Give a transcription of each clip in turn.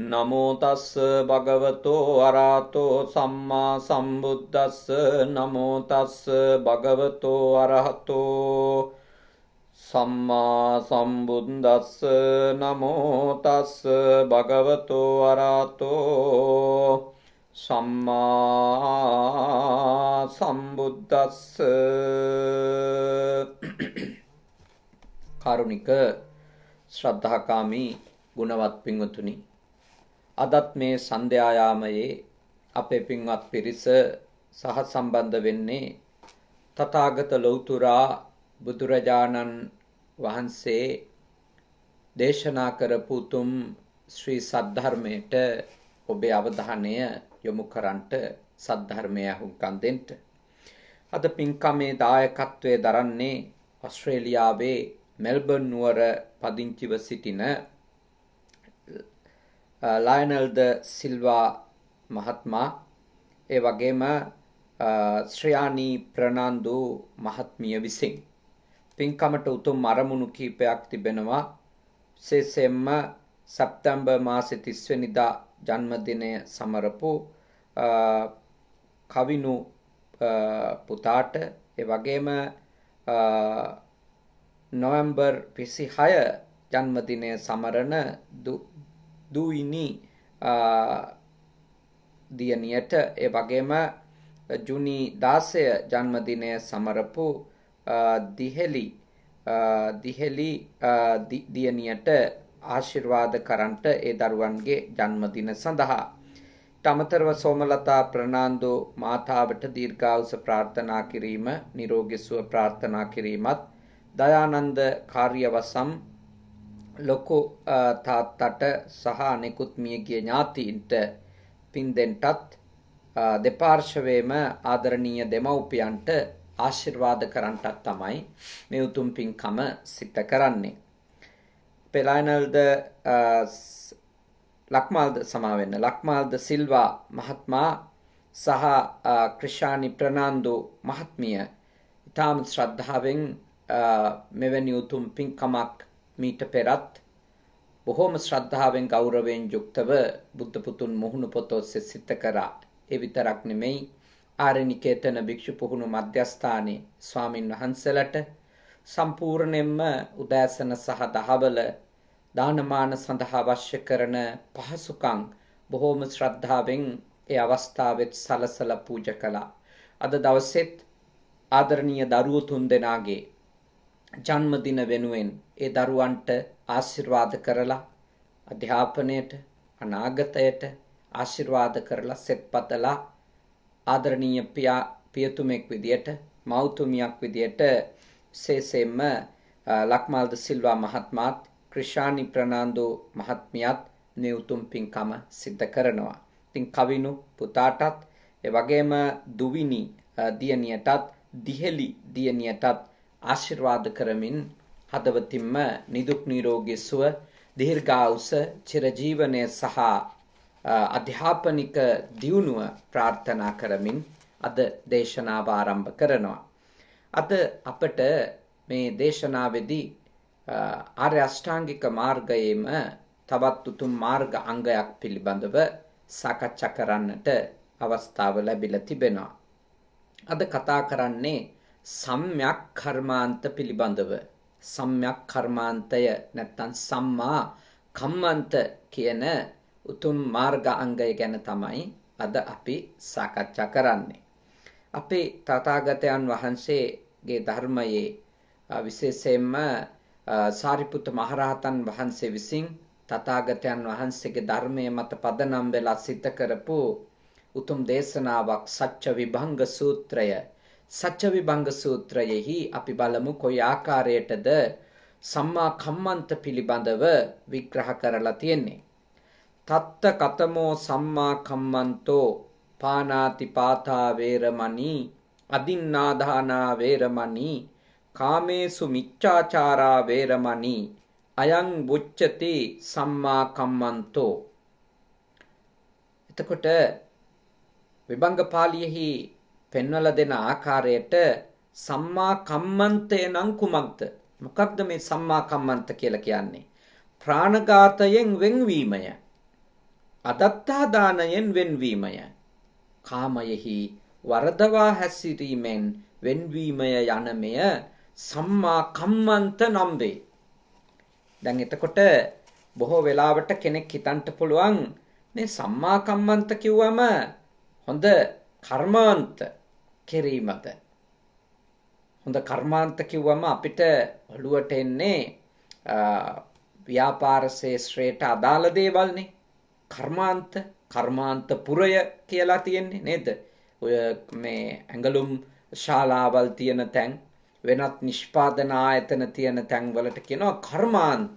නමෝතස්ස භගවතෝ අරාතෝ සම්මා සම්බුද්දස්ස නමෝතස්ස භගවතෝ අරහතෝ සම්මා සම්බුද්දස්ස නමෝතස්ස භගවතෝ අරාතෝ සම්මා සම්බුද්දස්ස කරුණික ශ්‍රද්ධාකාමී ගුණවත් පින්වතුනි අදත් මේ සන්ධ්‍යායාමයේ අපේ පින්වත් පිරිස සහ සම්බන්ධ වෙන්නේ තථාගත ලෞතුරා බුදුරජාණන් වහන්සේ දේශනා කරපු උතුම් ශ්‍රී සද්ධර්මයට ඔබේ අවධානය යොමු කරන්ට සද්ධර්මය හුම්කන් දෙන්න. අද පින්කමේ දායකත්වයේ දරන්නේ ඕස්ට්‍රේලියාවේ මෙල්බර්න් නුවර පදිංචිව සිටින ලයනල්ද සිල්වා මහත්මා ඒ වගේම uh, ශ්‍රයානී ප්‍රනාන්දු මහත්මිය විසින් පින්කමට උතුම් අරමුණු කීපයක් තිබෙනවා විශේෂයෙන්ම සැප්තැම්බර් මාසේ 30 වෙනිදා ජන්මදිනය සමරපු uh, කවිනු uh, පුතාට ඒ වගේම නොවැම්බර් 26 ජන්මදිනය සමරන දූයිනි දියණියට ඒ වගේම ජුනි 16 ජන්මදිනය සමරපු දිහෙලි දිහෙලි දියණියට ආශිර්වාද කරන්ට ඒ දරුවන්ගේ ජන්මදින සඳහා අමතරව සෝමලතා ප්‍රනාන්දු මාතාවට දීර්ඝායුෂ ප්‍රාර්ථනා කිරීම නිරෝගී සුව ප්‍රාර්ථනා කිරීමත් දයානන්ද කාර්යවසම් ලොකු තාත්තට සහ අනෙකුත් මියගිය ඥාතීන්ට පින් දෙන්නටත් දෙපාර්ශවයේම ආදරණීය දෙමව්පියන්ට ආශිර්වාද කරන්නටත් තමයි මේ උතුම් පින්කම සිත කරන්නේ. පෙලයිනල්ද ලක්මාල්ද සමා වෙන්න ලක්මාල්ද සිල්වා මහත්මයා සහ ක්‍රිෂානි ප්‍රනාන්දු මහත්මිය ඊටාම ශ්‍රද්ධාවෙන් මෙවැනි උතුම් පින්කමක් මීට පෙරත් බොහෝම ශ්‍රද්ධාවෙන් ගෞරවයෙන් යුක්තව බුද්ධ පුතුන් මුහුණු පොත ඔස්සේ සිත කරා. ඒ විතරක් නෙමෙයි ආරණිකේතන භික්ෂු පුහුණු මධ්‍යස්ථානයේ ස්වාමින් වහන්සේලට සම්පූර්ණයෙන්ම උදෑසන සහ දහවල දානමාන සඳහා අවශ්‍ය කරන පහසුකම් බොහෝම ශ්‍රද්ධාවෙන් ඒ අවස්ථාවෙත් සලසලා පූජා කළා. අද දවසෙත් ආදරණීය දරුවෝ තුන් දෙනාගේ ජන්මදින වෙනුවෙන් ඒ දරුවන්ට ආශිර්වාද කරලා අධ්‍යාපනයට අනාගතයට ආශිර්වාද කරලා සෙත්පතලා ආදරණීය පියා පියතුමෙක් විදියට මෞතුමියක් විදියට විශේෂයෙන්ම ලක්මාල්ද සිල්වා මහත්මාත් ක්‍රිෂානි ප්‍රනාන්දු මහත්මියත් මේ උතුම් පින්කම සිද්ධ කරනවා. ඉතින් කවිනු පුතාටත් ඒ වගේම දුවිනි දියණියටත් දිහෙලි දියණියටත් ආශිර්වාද කරමින් හදවතින්ම නිදුක් නිරෝගී සුව දීර්ඝායුෂ චිරජීවනයේ සහ අධ්‍යාපනික දියුණුව ප්‍රාර්ථනා කරමින් අද දේශනාව ආරම්භ කරනවා. අද අපට මේ දේශනාවේදී ආර්ය අෂ්ටාංගික මාර්ගයේම තවත් උතුම් මාර්ග අංගයක් පිළිබඳව සාකච්ඡා කරන්නට අවස්ථාව ලැබිලා තිබෙනවා. අද කතා කරන්නේ සම්්‍යක් කර්මාන්ත පිළිබඳව සම්්‍යක් කර්මාන්තය නැත්තම් සම්මා කම්මන්ත කියන උතුම් මාර්ග අංගය ගැන තමයි අද අපි සාකච්ඡා කරන්නේ. අපේ තථාගතයන් වහන්සේගේ ධර්මයේ විශේෂයෙන්ම සාරිපුත්ත මහරහතන් වහන්සේ විසින් තථාගතයන් වහන්සේගේ ධර්මයේ මත පදනම් වෙලා සිත කරපු උතුම් දේශනාවක් සත්‍ය විභංග සූත්‍රය සච්ච විභංග සූත්‍රයෙහි අපි බලමු කොයි ආකාරයටද සම්මා කම්මන්ත පිළිබඳව විග්‍රහ කරලා තියෙන්නේ. තත්ත කතමෝ සම්මා කම්මන්තෝ පානාති පාතා වේරමණී අදින්නාදානා වේරමණී කාමේසු මිච්ඡාචාරා වේරමණී අයං බුච්චති සම්මා කම්මන්තෝ එතකොට විභංග පාළියෙහි පෙන්වලා දෙන ආකාරයට සම්මා කම්මන්තය නම් කුමක්ද? මොකක්ද මේ සම්මා කම්මන්ත කියලා කියන්නේ? ප්‍රාණඝාතයෙන් වෙන්වීමය. අදත්තා දානයෙන් වෙන්වීමය. කාමයෙහි වරදවා හැසිරීමෙන් වෙන්වීමය යන මෙය සම්මා කම්මන්ත නම් වේ. දැන් එතකොට බොහෝ වෙලාවට කෙනෙක් හිතන්ට පුළුවන් මේ සම්මා කම්මන්ත කිව්වම හොඳ කර්මාන්ත කිරීමද. හොඳ කර්මාන්ත කිව්වම අපිට ඔළුවට එන්නේ ව්‍යාපාර ශේෂ්ත්‍රයට අදාළ දේවල්නේ. කර්මාන්ත කර්මාන්ත පුරය කියලා තියෙන්නේ නේද? ඔය මේ ඇඟලුම් ශාලාවල් තියෙන තැන් වෙනත් නිෂ්පාදන ආයතන තියෙන තැන්වලට කියනවා කර්මාන්ත.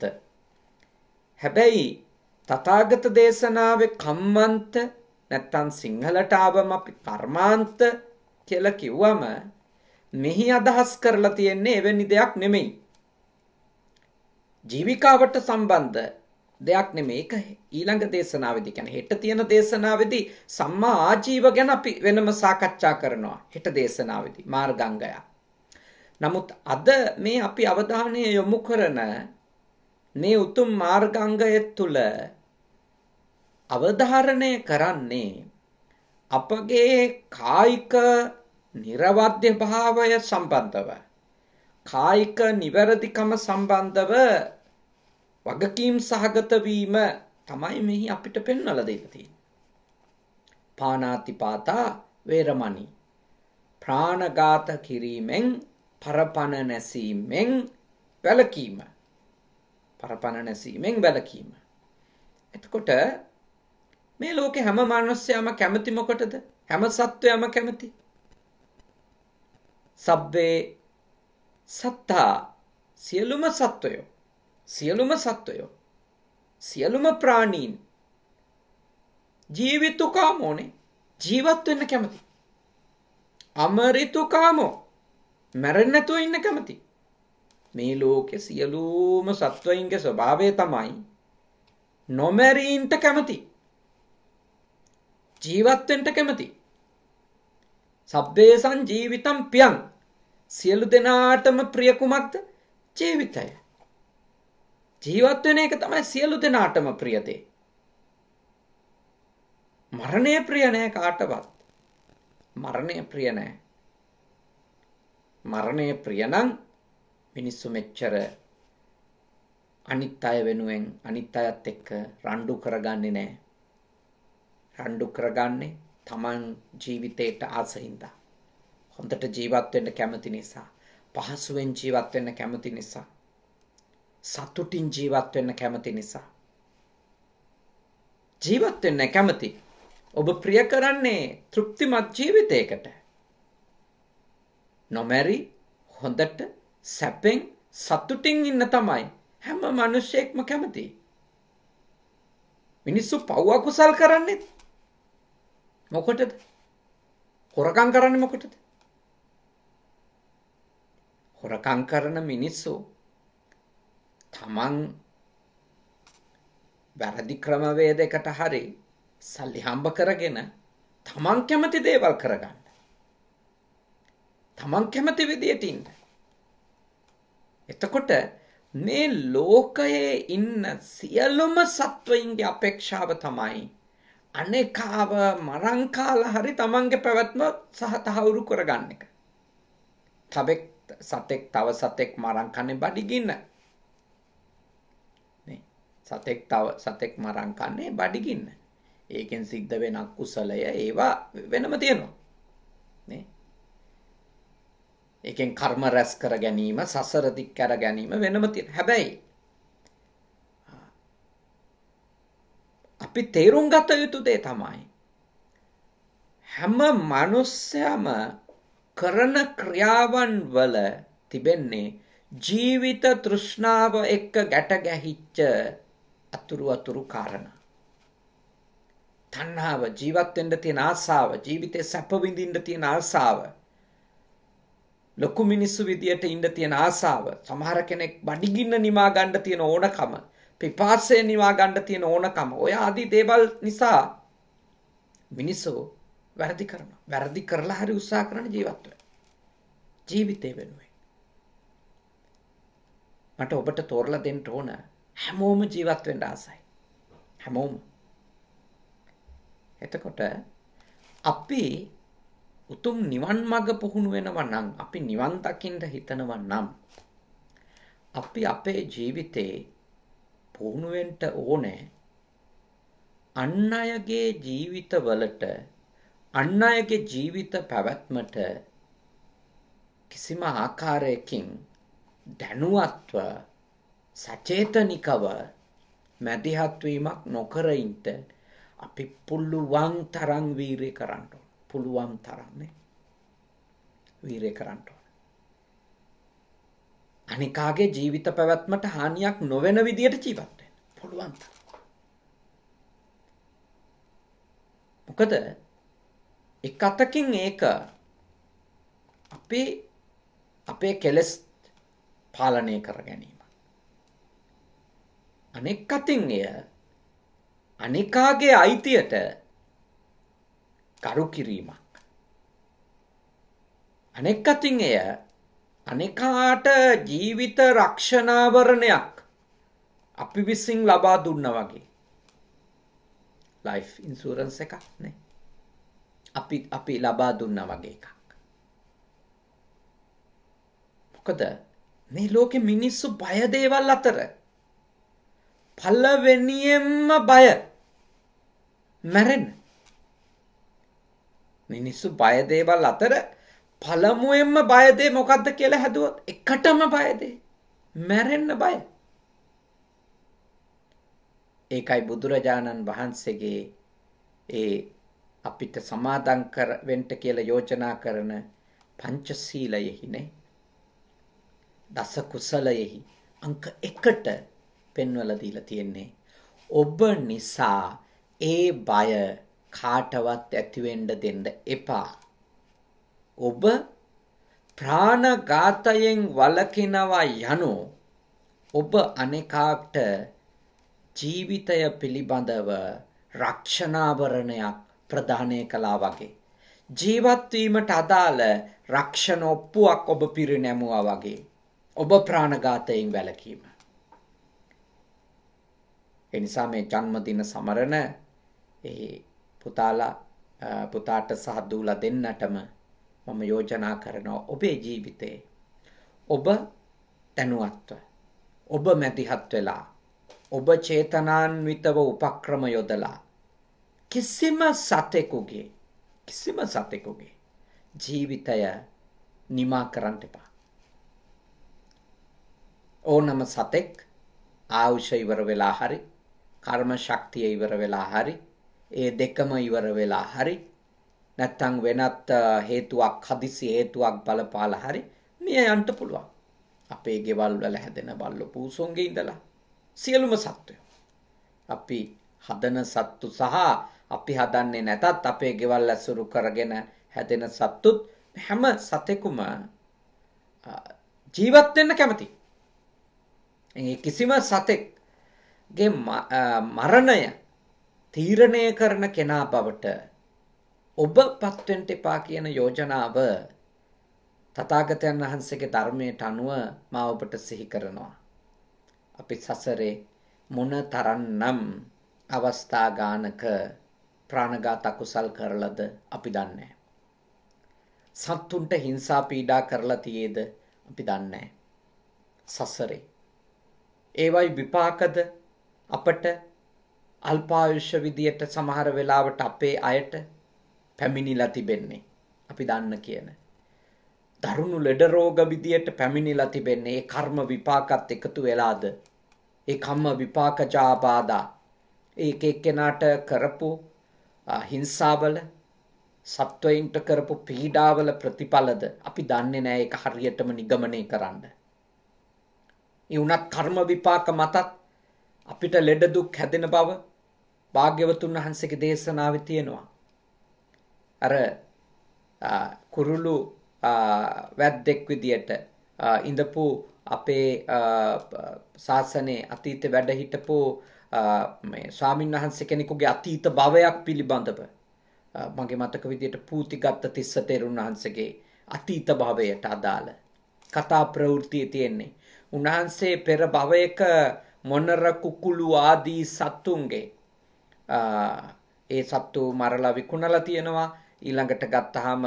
හැබැයි තථාගත දේශනාවේ කම්මන්ත නැත්තම් සිංහලට ආවම අපි කර්මාන්ත කියල කිව්වම මෙහි අදහස් කරලා තියෙන්නේ එවැනි දෙයක් නෙමෙයි. ජීවිකාවට සම්බන්ධ දෙයක් නෙමෙයි ඒක ඊළඟ දේශනාවේදී කියන්නේ හෙට තියෙන දේශනාවේදී සම්මා ආජීව ගැන අපි වෙනම සාකච්ඡා කරනවා හෙට දේශනාවේදී මාර්ගංගය. නමුත් අද මේ අපි අවධානය යොමු කරන මේ උතුම් මාර්ගංගය තුළ අවධාරණය කරන්නේ අපගේ කායික නිර්වද්‍ය භාවය සම්බන්ධව කායික නිවැරදිකම සම්බන්ධව වගකීම් සහගත වීම තමයි මෙහි අපිට පෙන්වලා දෙලා තියෙන්නේ. පාණාතිපාතා වේරමණී. ප්‍රාණඝාත කිරීමෙන් පරපණ නැසීමෙන් වැළකීම. පරපණ නැසීමෙන් වැළකීම. එතකොට මේ ලෝකෙ හැම මනුස්සයම කැමති මොකටද? හැම සත්වයම කැමති. සබ්බේ සත්තා සියලුම සත්වයෝ සියලුම සත්වයෝ සියලුම ප්‍රාණීන් ජීවිතුකාමෝනේ ජීවත් වෙන්න කැමති. අමරිතුකාමෝ මැරෙන්න නැතුව ඉන්න කැමති. මේ ලෝකේ සියලුම සත්වයින්ගේ ස්වභාවය තමයි නොමැරීන්ට කැමති. ජීවත්වෙන්ට කැමති. සබ්බේසං ජීවිතම් පියන් සියලු දෙනාටම ප්‍රියකුමක්ද ජීවිතය. ජීවත්වෙන එක තමයි සියලු දෙනාටම ප්‍රියදේ. මරණය ප්‍රියනෑ කාටවත් මරණය ප්‍රියනෑ. මරණය ප්‍රියනං මිනිස්සු මෙච්චර අනිත් අය වෙනුවෙන් අනිත් අයත් එක්ක රණ්ඩු කරගන්නේ නෑ. රණ්ඩු කරගන්නේ තමන් ජීවිතයට ආසහින්දා. හොඳට ජීවත් වෙන්න කැමති නිසා, පහසුවෙන් ජීවත් වෙන්න කැමති නිසා, සතුටින් ජීවත් වෙන්න කැමති නිසා. ජීවත් වෙන්න කැමති. ඔබ ප්‍රිය කරන්නේ තෘප්තිමත් ජීවිතයකට. නොමැරි හොඳට සැපෙන් සතුටින් ඉන්න තමයි හැම මිනිසෙක්ම කැමති. මිනිස්සු පව් අකුසල් කරන්නේ මොකොටද? හොරකම් කරන්නේ මොකටද? හොරකම් කරන මිනිස්සු තමන් වැරදි ක්‍රමවේදයකට හරි සල්ලි හම්බ කරගෙන තමන් කැමති දේවල් කරගන්න. තමන් කැමති විදියට ඉන්න. එතකොට මේ ලෝකයේ ඉන්න සියලුම සත්වයින්ගේ අපේක්ෂාව තමයි අනෙකාව මරංකාල හරි තමන්ගේ පැවැත්ම සහ තහවුරු කරගන්න එක. තබෙක් සතෙක් තව සතෙක් මරංකන්නේ බඩිගින්න. සතෙක් තව සතෙක් මරංකන්නේ බඩිගින්න. ඒකෙන් සිද්ධ වෙන කුසලය ඒවා වෙනම තියෙනවා. ඒකෙන් කර්ම රැස් කර ගැනීම සසර දික් කර ගැනීම වෙනම තියෙනවා. හැබැයි අපි තේරුම් ගත යුතු දේ තමයි. හැම මනුස්සයම කරන ක්‍රියාවන් වල තිබෙන්නේ ජීවිත තෘෂ්ණාව එක්ක ගැට ගැහිච්ච අතුරු අතුරු කාරණා. තණ්හාව ජීවත් වෙන්න තියෙන ආසාව, ජීවිතේ සැප විඳින්න තියෙන ආසාව, ලොකු මිනිස්සු විදියට ඉන්න තියෙන ආසාව, සමහර කෙනෙක් බඩගින්න නිමා ගන්න තියෙන ඕනකම, පිපාසය නිවා ගණ්ඩ තියෙන ඕනකම ඔය අදී දේවල් නිසා මිනිස්සු වැරදි කරන වැරදි කරලා හරි උත්සා කරන ජීවත්ව ජීවිතය වෙනුවෙන් මට ඔබට තෝරලා දෙන්න ඕන හැමෝම ජීවත්වෙන්ට ආසයි හැමෝම එතකොට අපි උතුම් නිවන් මඟ පුහුණු වෙනව නම් අපි නිවන් දකිින්ට හිතනව නම් අපි අපේ ජීවිතේ පුහුණු වෙන්න ඕනේ අන් අයගේ ජීවිතවලට අන් අයගේ ජීවිත පැවැත්මට කිසිම ආකාරයකින් දැනුවත්ව සචේතනිකව මැදිහත් වීමක් නොකර ඉන්න අපි පුළුවන් තරම් වීරිය කරන්න පුළුවන් තරම්නේ වීරිය කරන්න අනිකාගේ ජීවිත පැවැත්මට හානියක් නොවන විදියට ජීවත් වෙන්න පුළුවන් තරම්. මොකද එක් අතකින් ඒක අපේ අපේ කෙලෙස් පාලනය කර ගැනීම. අනෙක් අතින් එය අනිකාගේ අයිතියට කරු කිරීමක්. අනෙක් අතින් එය අනෙකාට ජීවිත රක්ෂණාවරණයක් අපි විසින් ලබා දුන්න වගේ ලයිෆ් ඉන්සූරන්ස් එකක් නේ අපි අපි ලබා දුන්න වගේ එකක් මොකද මේ ලෝකෙ මිනිස්සු බය දේවල් අතර පළවෙනියෙන්ම බය මැරෙන්න මිනිස්සු බය දේවල් අතර පළමුුවෙන්ම බයදේ මොකක්ද කියලා හැදුවත් එකටම බයදේ මැරෙන්න බය ඒකයි බුදුරජාණන් වහන්සේගේ ඒ අපිට සමාදංකර වෙන්ට කියල යෝජනා කරන පංචසීලයෙහිනේ දස කුසලයෙහි අංක එකට පෙන්වලදීල තියෙන්නේ. ඔබ නිසා ඒ බය කාටවත් ඇතිවෙන්ඩ දෙන්න එපා. ඔබ ප්‍රාණඝාතයෙන් වළකිනවා යනු ඔබ අනෙකාට ජීවිතය පිළිබඳව රක්ෂණාභරණයක් ප්‍රදානය කළා වගේ ජීවත්වීමට අදාළ රක්ෂණ ඔප්පුවක් ඔබ පිරිනැමුවා වගේ ඔබ ප්‍රාණඝාතයෙන් වැළකීම. එනිසා මේ ජන්මදින සමරන ඒ පුතාලා පුතාට සහ දූලා දෙන්නටම මම යෝජනා කරනවා ඔබේ ජීවිතේ ඔබ දැනුවත්ව ඔබ මැදිහත් වෙලා ඔබ චේතනාන්විතව උපක්‍රම යොදලා කිසිම සතෙකුගේ කිසිම සතෙකුගේ ජීවිතය නිමා කරන්න එපා ඕනම සතෙක් ආවුෂ ඉවර වෙලා හරි කර්ම ශක්තිය ඉවර වෙලා හරි ඒ දෙකම ඉවර වෙලා හරි නැත්තම් වෙනත් හේතුවක් හදිසි හේතුවක් බලපාලා හරි මිය යන්න පුළුවන්. අපේ ගෙවල් වල හැදෙන බල්ලෝ පූසොන්ගේ ඉඳලා සියලුම සත්වයෝ. අපි හදන සත්තු සහ අපි හදන්නේ නැතත් අපේ ගෙවල් ඇසුරු කරගෙන හැදෙන සත්තුත් හැම සතෙකුම ජීවත් වෙන්න කැමති. ඒ කිසිම සතෙක්ගේ මරණය තීරණය කරන කෙනා බවට ඔබපත් වෙන්න එපා කියන යෝජනාව තථාගතයන් වහන්සේගේ ධර්මයට අනුව මා ඔබට සිහි කරනවා. අපි සසරේ මොන තරම්නම් අවස්ථා ගානක ප්‍රාණඝාත කුසල් කරලද අපි දන්නේ සත්තුන්ට හිංසා පීඩා කරලා තියේද අපි දන්නේ සසරේ ඒවයි විපාකද අපට අල්පායුෂ විදියට සමහර වෙලාවට අපේ අයට පැමිණිලා තිබෙන්නේ අපි දන්න කියන. දරුණු ලෙඩ රෝග විදියට පැමිණිලා තිබෙන්නේ ඒ කර්ම විපාකත් එකතු වෙලාද. ඒ කම්ම විපාක ජාබාදා. ඒක එක්කෙනාට කරපු හිංසාවල සත්වයින්ට කරපු පීඩාවල ප්‍රතිඵලද අපි දන්නේ නෑ ඒක හරියටම නිගමනය කරන්න. ඒ වුණත් කර්ම විපාක මතත් අපිට ලෙඩ දුක් හැදෙන බව භාග්‍යවතුන් වහන්සේගේ දේශනාවේ තියෙනවා. අර කුරුළු වැද්දෙක් විදියට ඉඳපු අපේ ශාසනයේ අතීත වැඩ හිටපු ස්වාමීන් වහන්සේ කෙනෙකුගේ අතීත භවයක් පිළිබඳව මගේ මතක විදියට පූතිගත්ත තිස්ස තෙරුන් වහන්සේගේ අතීත භවයට අදාළ කතා ප්‍රවෘතිය තියෙන්නේ. උන්වහන්සේ පෙර භවයක මොනර කුකුළු ආදී සත්තුන්ගේ ඒ සත්තු මරලා විකුණලා තියෙනවා ඊළඟට ගත්තහම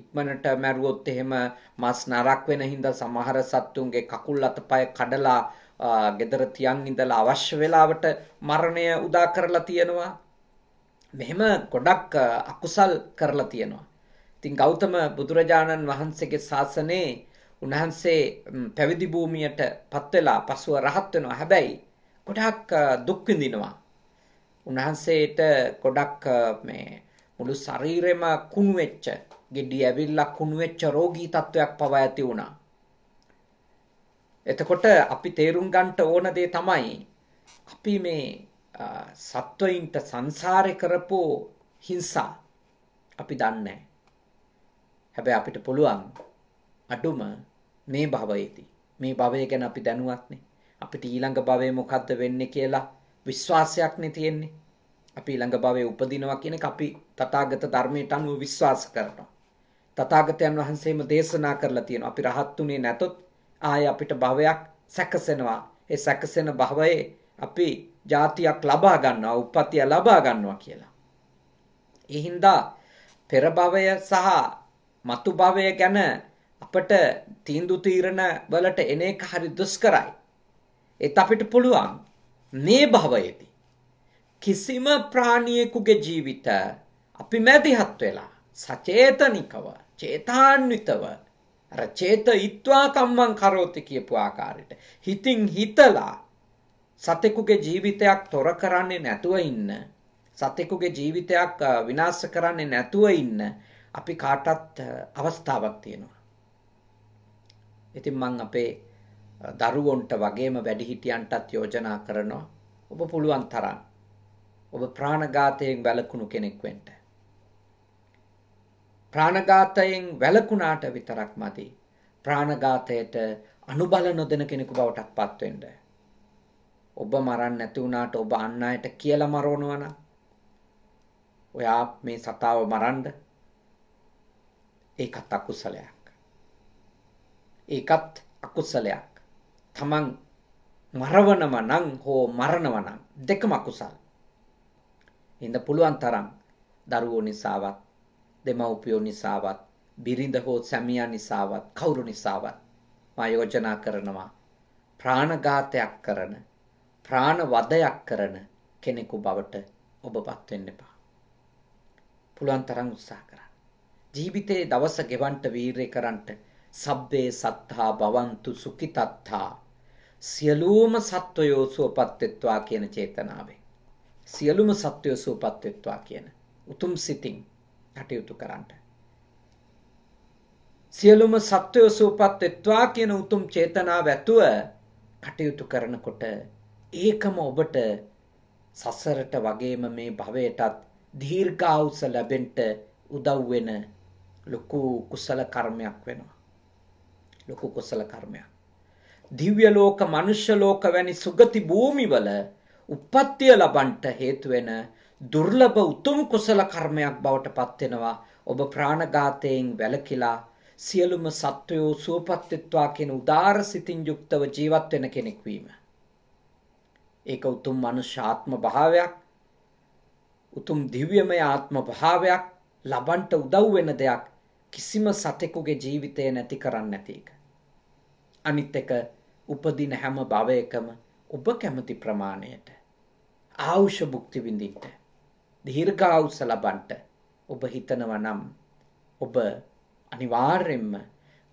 ඉක්මනට මැරුවොත් එහෙම මස් නරක් වෙන හින්ද සමහර සත්තුන්ගේ කකුල් අතපය කඩලා ගෙදර තියන් ඉඳලා අවශ්‍ය වෙලාවට මරණය උදා කරලා තියෙනවා මෙහෙම ගොඩක් අකුසල් කරලා තියෙනවා. ඉතින් ගෞතම බුදුරජාණන් වහන්සේගේ ශාසනයේ උන්වහන්සේ පැවිදි භූමියට පත් වෙලා පසුව රහත් වෙනවා. හැබැයි ගොඩක් දුක් විඳිනවා. උන්වහන්සේට ගොඩක් මේ මුළු ශරීරෙම කුණු වෙච්ච, ගෙඩි ඇවිල්ලා කුණු වෙච්ච රෝගී තත්වයක් පවා ඇති වුණා. එතකොට අපි තේරුම් ගන්නට ඕන දේ තමයි අපි මේ සත්වයින්ට සංසාරේ කරපු හිංසා අපි දන්නේ හැබැයි අපිට පුළුවන් අඩුම මේ භවයේදී මේ භවය ගැන අපි දැනුවත්නේ අපිට ඊළඟ භවයේ මොකද්ද වෙන්නේ කියලා විශ්වාසයක්නේ තියෙන්නේ. අපි ඊළඟ භවයේ උපදිනවා කියන එක අපි තථාගත ධර්මයට අනුව විශ්වාස කරනවා. තථාගතයන් වහන්සේම දේශනා කරලා තියෙනවා. අපි රහත්ුනේ නැතොත් ආයේ අපිට භවයක් සැකසෙනවා. ඒ සැකසෙන භවයේ අපි ජාතියක් ලබා ගන්නවා, උප්පත්තිය ලබා ගන්නවා කියලා. ඒ හින්දා පෙර භවය සහ මතු භවය ගැන අපට තීන්දුව තීරණ වලට එන එක හරි දුෂ්කරයි. ඒත් අපිට පුළුවන් මේ භවයේදී කිසිම ප්‍රාණියෙකුගේ ජීවිත අපි මැදිහත් වෙලා සචේතනිකව චේතාන්විතව අර චේතීත්වා කම්මං කරෝති කියපු ආකාරයට හිතින් හිතලා සතෙකුගේ ජීවිතයක් තොර කරන්නේ නැතුව ඉන්න සතෙකුගේ ජීවිතයක් විනාශ කරන්නේ නැතුව ඉන්න අපි කාටත් අවස්ථාවක් තියෙනවා. ඉතින් මං අපේ දරුවොන්ට වගේම වැඩිහිටියන්ටත් යෝජනා කරනවා ඔබ පුළුවන් තරම් ඔබ ප්‍රාණඝාතයෙන් වැළකුණු කෙනෙක් වෙන්න. ප්‍රාණඝාතයෙන් වැළකුණාට විතරක් මදි. ප්‍රාණඝාතයට අනුබල නොදෙන කෙනෙකු බවට පත් වෙන්න. ඔබ මරන්න නැති වුණාට ඔබ අන් අයට කියලා මරවනවා නම් ඔයා මේ සතාව මරන්න ඒකත් අකුසලයක්. ඒකත් අකුසලයක්. තමන් මරවනව නම් හෝ මරණව නම් දෙකම අකුසල්. හින්ද පුළුවන් තරම් දරුවෝ නිසාවත් දෙමව්පියෝ නිසාවත් බිරිඳ හෝ සැමියා නිසාවත් කවුරු නිසාවත් මා යෝජනා කරනවා ප්‍රාණඝාතයක් කරන ප්‍රාණවදයක් කරන කෙනෙකු බවට ඔබපත් වෙන්න එපා. පුළුවන් තරම් උත්සාහ කරන්න. ජීවිතයේ දවස ගෙවන්ට වීරය කරන්ට සබ්බේ සත්තා භවන්තු සුඛිතත්තා සියලුම සත්වයෝ සුවපත්වෙත්වා කියන චේතනාවෙන්. සියලුම සත්වයෝ සුවපත්වෙත්වා කියන උතුම් සිතින් කටයුතු කරන්නට. සියලුම සත්වයෝ සුවපත්වෙත්වා කියන උතුම් චේතනාව ඇතුව කටයුතු කරනකොට ඒකම ඔබට සසරට වගේම මේ භවයටත් දීර්ඝායුෂ ලැබෙන්න උදව් වෙන ලොකු කුසල කර්මයක් වෙනවා. ලොකු කුසල කර්මයක්. දිව්‍ය ලෝක, මනුෂ්‍ය ලෝක වැනි සුගති භූමිවල උප්පත්තිය ලබන්ට හේතු වෙන දුර්ලභ උතුම් කුසල කර්මයක් බවට පත් වෙනවා. ඔබ ප්‍රාණඝාතයෙන් වැළකීලා සියලුම සත්වයෝ සුවපත්ත්වා කියන උදාර සිතින් යුක්තව ජීවත් වෙන කෙනෙක් වීම. ඒක උතුම් මනුෂ්‍ය ආත්ම භාවයක්. උතුම් දිව්‍යමය ආත්ම භාවයක් ලබන්ට උදව් වෙන දෙයක් කිසිම සතෙකුගේ ජීවිතය නැති කරන්න නැති එක. අනිත් එක උපදින හැම භවයකම ඔබ කැමති ප්‍රමාණයට ආවුෂ භුක්ති විඳින්න දීර්ඝායුෂ ලබන්න ඔබ හිතනවා නම් ඔබ අනිවාර්යෙන්ම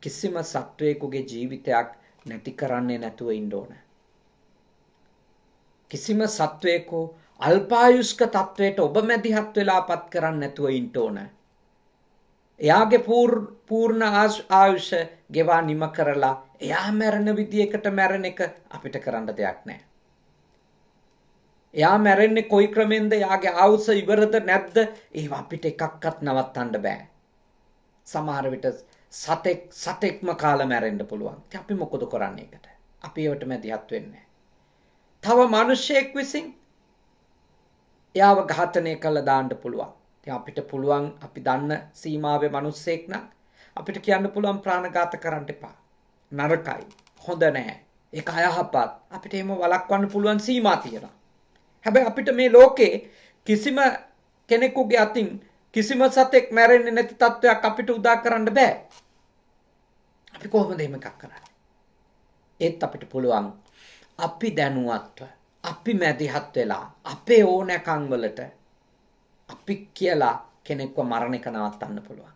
කිසිම සත්වයෙකුගේ ජීවිතයක් නැති කරන්නේ නැතුව ඉන්න ඕන. කිසිම සත්වයෙකු අල්පායුෂ්ක තත්වයට ඔබ මැදිහත් වෙලාපත් කරන්න නැතුව ඉන්න ඕන. එයාගේ පූර්ණ ආයුෂ ගෙවා නිම කරලා එයා මැරෙන විදියකට මැරෙන එක අපිට කරන්න දෙයක් නෑ. එයා මැරෙන්නේ කොයි ක්‍රමෙන්ද යාගේ ආවුස ඉවරද නැද්ද ඒවා අපිට එකක්වත් නවත්තන්න බෑ. සමහර විට සතෙක් සතෙක්ම කාලා මැරෙන්න පුළුවන්. අපි මොකද කරන්නේ ඒකට? අපි ඒවට මැදිහත් වෙන්නේ තව මිනිහෙක් විසින් එයාව ඝාතනය කළා දාන්න පුළුවන්. ඉතින් අපිට පුළුවන් අපි දන්න සීමාවේ මිනිස්සෙක් නම් අපිට කියන්න පුළුවන් ප්‍රාණඝාත කරන්න එපා. නරකයි. හොඳ නෑ. ඒක අයහපත්. අපිට එහෙම වළක්වන්න පුළුවන් සීමා තියෙනවා. හැබැයි අපිට මේ ලෝකේ කිසිම කෙනෙකුගේ අතින් කිසිම සතෙක් මැරෙන්නේ නැති තත්ත්වයක් අපිට උදා කරන්න බෑ. අපි කොහොමද එහෙම එකක් කරන්නේ? ඒත් අපිට පුළුවන් අපි දැනුවත්ව අපි මැදිහත් වෙලා අපේ ඕනෑකම් වලට අපි කියලා කෙනෙක්ව මරණ එක නවත්තන්න පුළුවන්.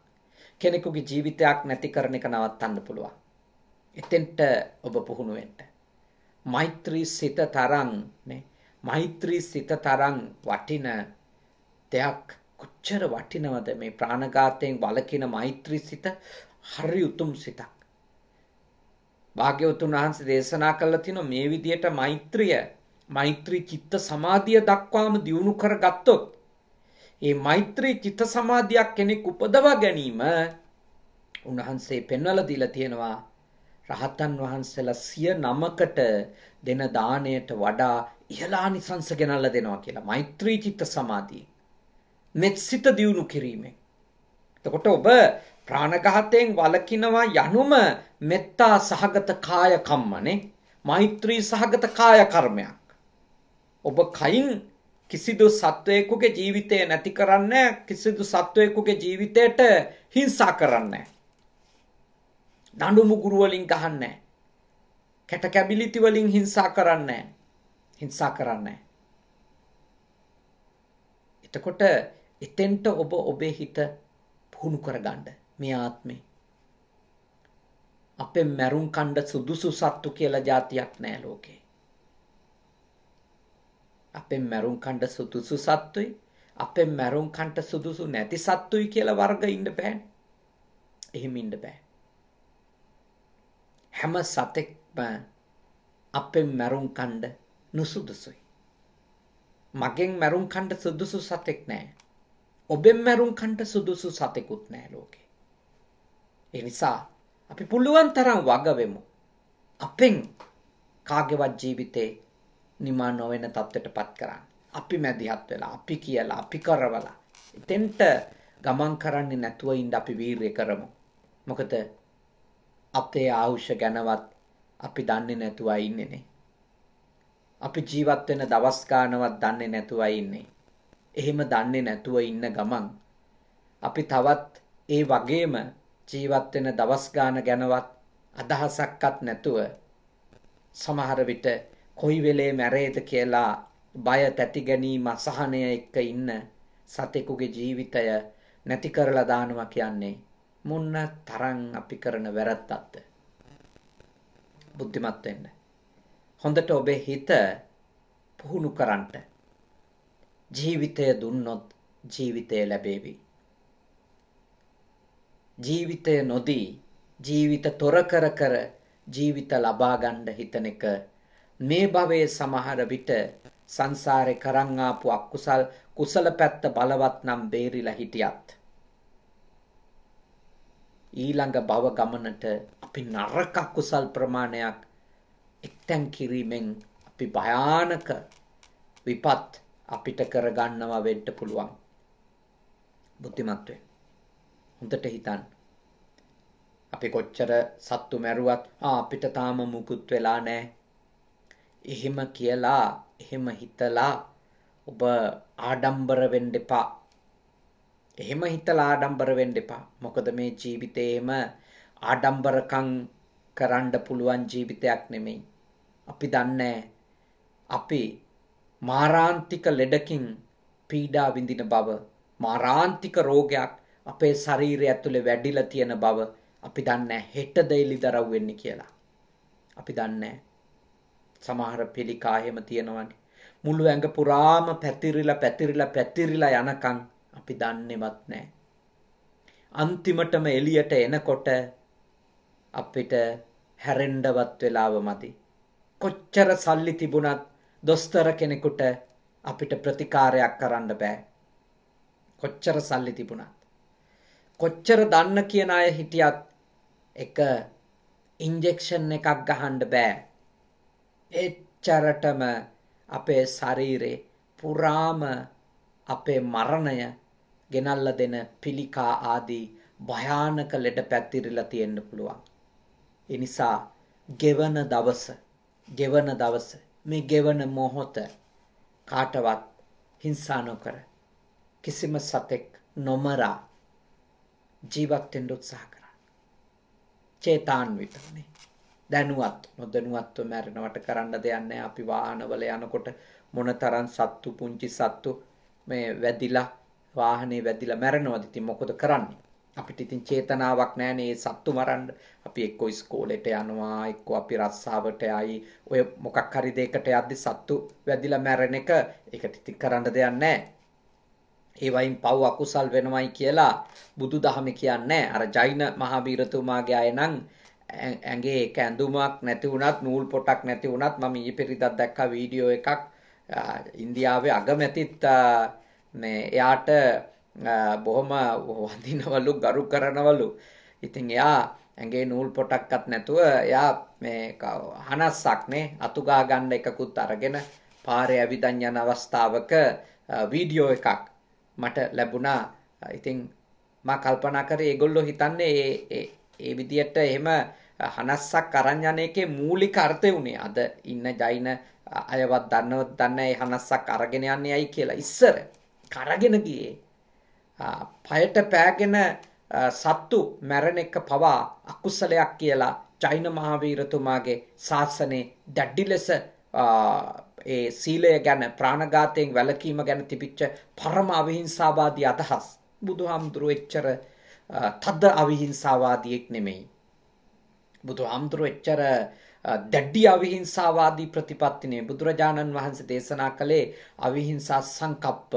කෙනෙකුගේ ජීවිතයක් නැති කරන එක නවත්තන්න පුළුවන්. එතෙන්ට ඔබ පුහුණු වෙන්න. මෛත්‍රී සිත තරම් නේ මෛත්‍රී සිත තරම් වටින දෙයක් කොච්චර වටිනවද මේ ප්‍රාණඝාතයෙන් වළකින මෛත්‍රී සිත හරි උතුම් සිතක්. භාග්‍යවතුන් වහන්සේ දේශනා කළා තිනු මේ විදියට මෛත්‍රිය මෛත්‍රී චිත්ත සමාධිය දක්වාම දියුණු කරගත්තොත් ඒ මෛත්‍රී චිත්ත සමාධියක් කෙනෙක් උපදවා ගැනීම උන්වහන්සේ පෙන්වල දීලා තියෙනවා රහතන් වහන්සේලා සිය නමකට දෙන දාණයට වඩා ඉහළා නිසංස ගෙනල්ලා දෙනවා කියලා මෛත්‍රී චිත්ත සමාධිය මෙත්සිත දියුණු කිරීමෙන් එතකොට ඔබ ප්‍රාණඝාතයෙන් වළකිනවා යනුම මෙත්තා සහගත කාය කම්මනේ මෛත්‍රී සහගත කාය කර්මයක් ඔබ කයින් කිසිදු සත්වයෙකුගේ ජීවිතය නැති කරන්න කිසිදු සත්වයෙකුගේ ජීවිතයට හිංසා කරන්න. දඩුමු ගුරුවලින් ගහන්න. කැට කැබිලිතිවලින් හිංසා කරන්න හිංසා කරන්න. එතකොට එතෙන්ට ඔබ ඔබේ හිත පුහුණු කරගණ්ඩ මේ ආත්මේ. අපේ මැරුම් කණ්ඩ සුදුසු සත්තු කියලා ජාතියක් නෑ ලෝකේ. අපේ මැරුම් කණ්ඩ සුදුසු සත්තුයි අපේ මැරුම් කණ්ඩ සුදුසු නැති සත්තුයි කියලා වර්ග ඉන්න බෑ. එහෙම ඉන්න බෑ. හැම සතෙක්ම අපේ මැරුම් කණ්ඩ නුසුදුසුයි. මගෙන් මැරුම් කණ්ඩ සුදුසු සතෙක් නෑ. ඔබෙන් මැරුම් කණ්ඩ සුදුසු සතෙකුත් නෑ ලෝකේ. එනිසා අපි පුළුවන් තරම් වගවෙමු. අපෙන් කාගෙවත් ජීවිතේ නිමා නොවෙන තත්ත්වයට පත් කරන්න. අපි මැදිහත් වෙලා අපි කියලා අපි කරවලා. එතෙන්ට ගමන් කරන්නේ නැතුව ඉන්න අපි වීරය කරමු. මොකද අපේ ආවුෂ ගැනවත් අපි දන්නේ නැතුවයි ඉන්නේනේ. අපි ජීවත් වෙන දවස් ගානවත් දන්නේ නැතුවයි ඉන්නේ. එහෙම දන්නේ නැතුව ඉන්න ගමන් අපි තවත් ඒ වගේම ජීවත් වෙන දවස් ගාන ගැනවත් අදහසක්වත් නැතුව සමහර විට කොයි වෙලේ මැරේද කියලා බය තැති ගැනීම අසහනය එක්ක ඉන්න සතෙකුගේ ජීවිතය නැති කරලා දානවා කියන්නේ මුන්න තරම් අපි කරන වැරද්දක්ද බුද්ධිමත් වෙන්න හොඳට ඔබේ හිත පුහුණු කරන්න ජීවිතය දුන්නොත් ජීවිතය ලැබේවි ජීවිතය නොදී ජීවිත තොර කර කර ජීවිත ලබා ගන්න හිතන එක මේ භවයේ සමහර විට සංසාරේ කරන් ආපු අකුසල් කුසල පැත්ත බලවත් නම් බේරිලා හිටියත් ඊළඟ භව ගමනට අපි නරක කුසල් ප්‍රමාණයක් එක්තෙන් කිරීමෙන් අපි භයානක විපත් අපිට කරගන්නවා වෙන්න පුළුවන් බුද්ධිමත් වෙන්න හොඳට හිතන්න අපි කොච්චර සත්තු මැරුවත් ආ අපිට තාම මුකුත් වෙලා නැහැ එහෙම කියලා එහෙම හිතලා ඔබ ආඩම්බර වෙන්න එපා. එහෙම හිතලා ආඩම්බර වෙන්න එපා. මොකද මේ ජීවිතේම ආඩම්බරකම් කරන්න පුළුවන් ජීවිතයක් නෙමෙයි. අපි දන්නේ අපි මාරාන්තික ලෙඩකින් පීඩා විඳින බව, මාරාන්තික රෝගයක් අපේ ශරීරය ඇතුලේ වැඩිලා තියෙන බව අපි දන්නේ හෙට දෙයිලි දරව් වෙන්නේ කියලා. අපි දන්නේ සමහර පිළිකා එහෙම තියෙනවනේ. මුළු ඇඟ පුරාම පැතිරිලා පැතිරිලා පැතිරිලා යනකම් අපි දන්නේවත් නැහැ. අන්තිමටම එළියට එනකොට අපිට හැරෙන්නවත් වෙලාව මදි. කොච්චර සල්ලි තිබුණත් දොස්තර කෙනෙකුට අපිට ප්‍රතිකාරයක් කරන්න බෑ. කොච්චර සල්ලි තිබුණත්. කොච්චර දන්න කියන අය හිටියත් එක ඉන්ජෙක්ෂන් එකක් ගහන්න බෑ. එච්චරටම අපේ ශරීරේ පුරාම අපේ මරණය ගෙනල්ල දෙන පිළිකා ආදී භයානක ලෙඩ පැතිරිලා තියෙන්න පුළුවන්. ඒ නිසා ගෙවන දවස, ගෙවන දවස මේ ගෙවන මොහොත කාටවත් හිංසා නොකර කිසිම සතෙක් නොමරා ජීවත් වෙන්න උත්සාහ කරන්න. චේතාන්විතවනේ දැනුවත් නොදැනුවත්ව මැරෙනවට කරන්න දෙයක් නැහැ. අපි වාහනවල යනකොට මොනතරම් සත්තු පුංචි සත්තු මේ වැදිලා වාහනේ වැදිලා මැරෙනවද? ඉතින් මොකද කරන්නේ? අපිට ඉතින් චේතනාවක් නැහැනේ මේ සත්තු මරන්න. අපි එක්ක ඉස්කෝලේට යනවා, එක්ක අපි රස්සාවට යයි. ඔය මොකක් හරි දෙයකට යද්දි සත්තු වැදිලා මැරෙන එක ඒකට ඉතින් කරන්න දෙයක් නැහැ. ඒ වයින් පව් අකුසල් වෙනවයි කියලා බුදු දහම කියන්නේ අර ජෛන මහබීරතුමාගේ අය නම් ඇගේ එක ඇඳුමක් නැති වුණත් නූල් පොටක් නැති වුණත් මම ඊ පෙරිදත් දැක්ක වීඩියෝ එකක් ඉන්දියාවේ අගමැතිත් එයාට බොහොම වඳනවලු ගරු කරනවලු ඉතින් එයා ඇගේ නූල් පොටක්කත් නැතුව එයා හනස්සක්නේ අතුගා ගණ්ඩ එකකුත් අරගෙන පාරය ඇවිදන් යන අවස්ථාවක වීඩියෝ එකක් මට ලැබුණා ඉතින් මා කල්පනා කර ඒගොල්ලො හිතන්නේ ඒ ඒ විදියට එහෙම හනස්සක් අරන් යන එකේ මූලික අර්ථය උනේ අද ඉන්න ජෛන අයවත් දන්නවත් දන්න ඒ හනස්සක් අරගෙන යන්නේ ඇයි කියලා ඉස්සර කරගෙන ගියේ පයට පෑගෙන සත්තු මැරණ එක පවා අකුසලයක් කියලා චෛන මහාවීරතුමාගේ ශාසනයේ දැඩ්ඩි ලෙස ඒ සීලය ගැන ප්‍රාණඝාතයෙන් වැළකීම ගැන තිබිච්ච පරම අවිහිංසාවාදී අදහස් බුදුහාමුදුරුවෝ එච්චර තද්ද අවිහිංසාවාදියෙක් නෙමෙයි. බුදු හාමුදුරුව එච්චර දැඩ්ඩි අවිහිංසාවාදී ප්‍රතිපත්තිනේ බුදුරජාණන් වහන්සේ දේශනා කළේ අවිහිංසා සංකප්ප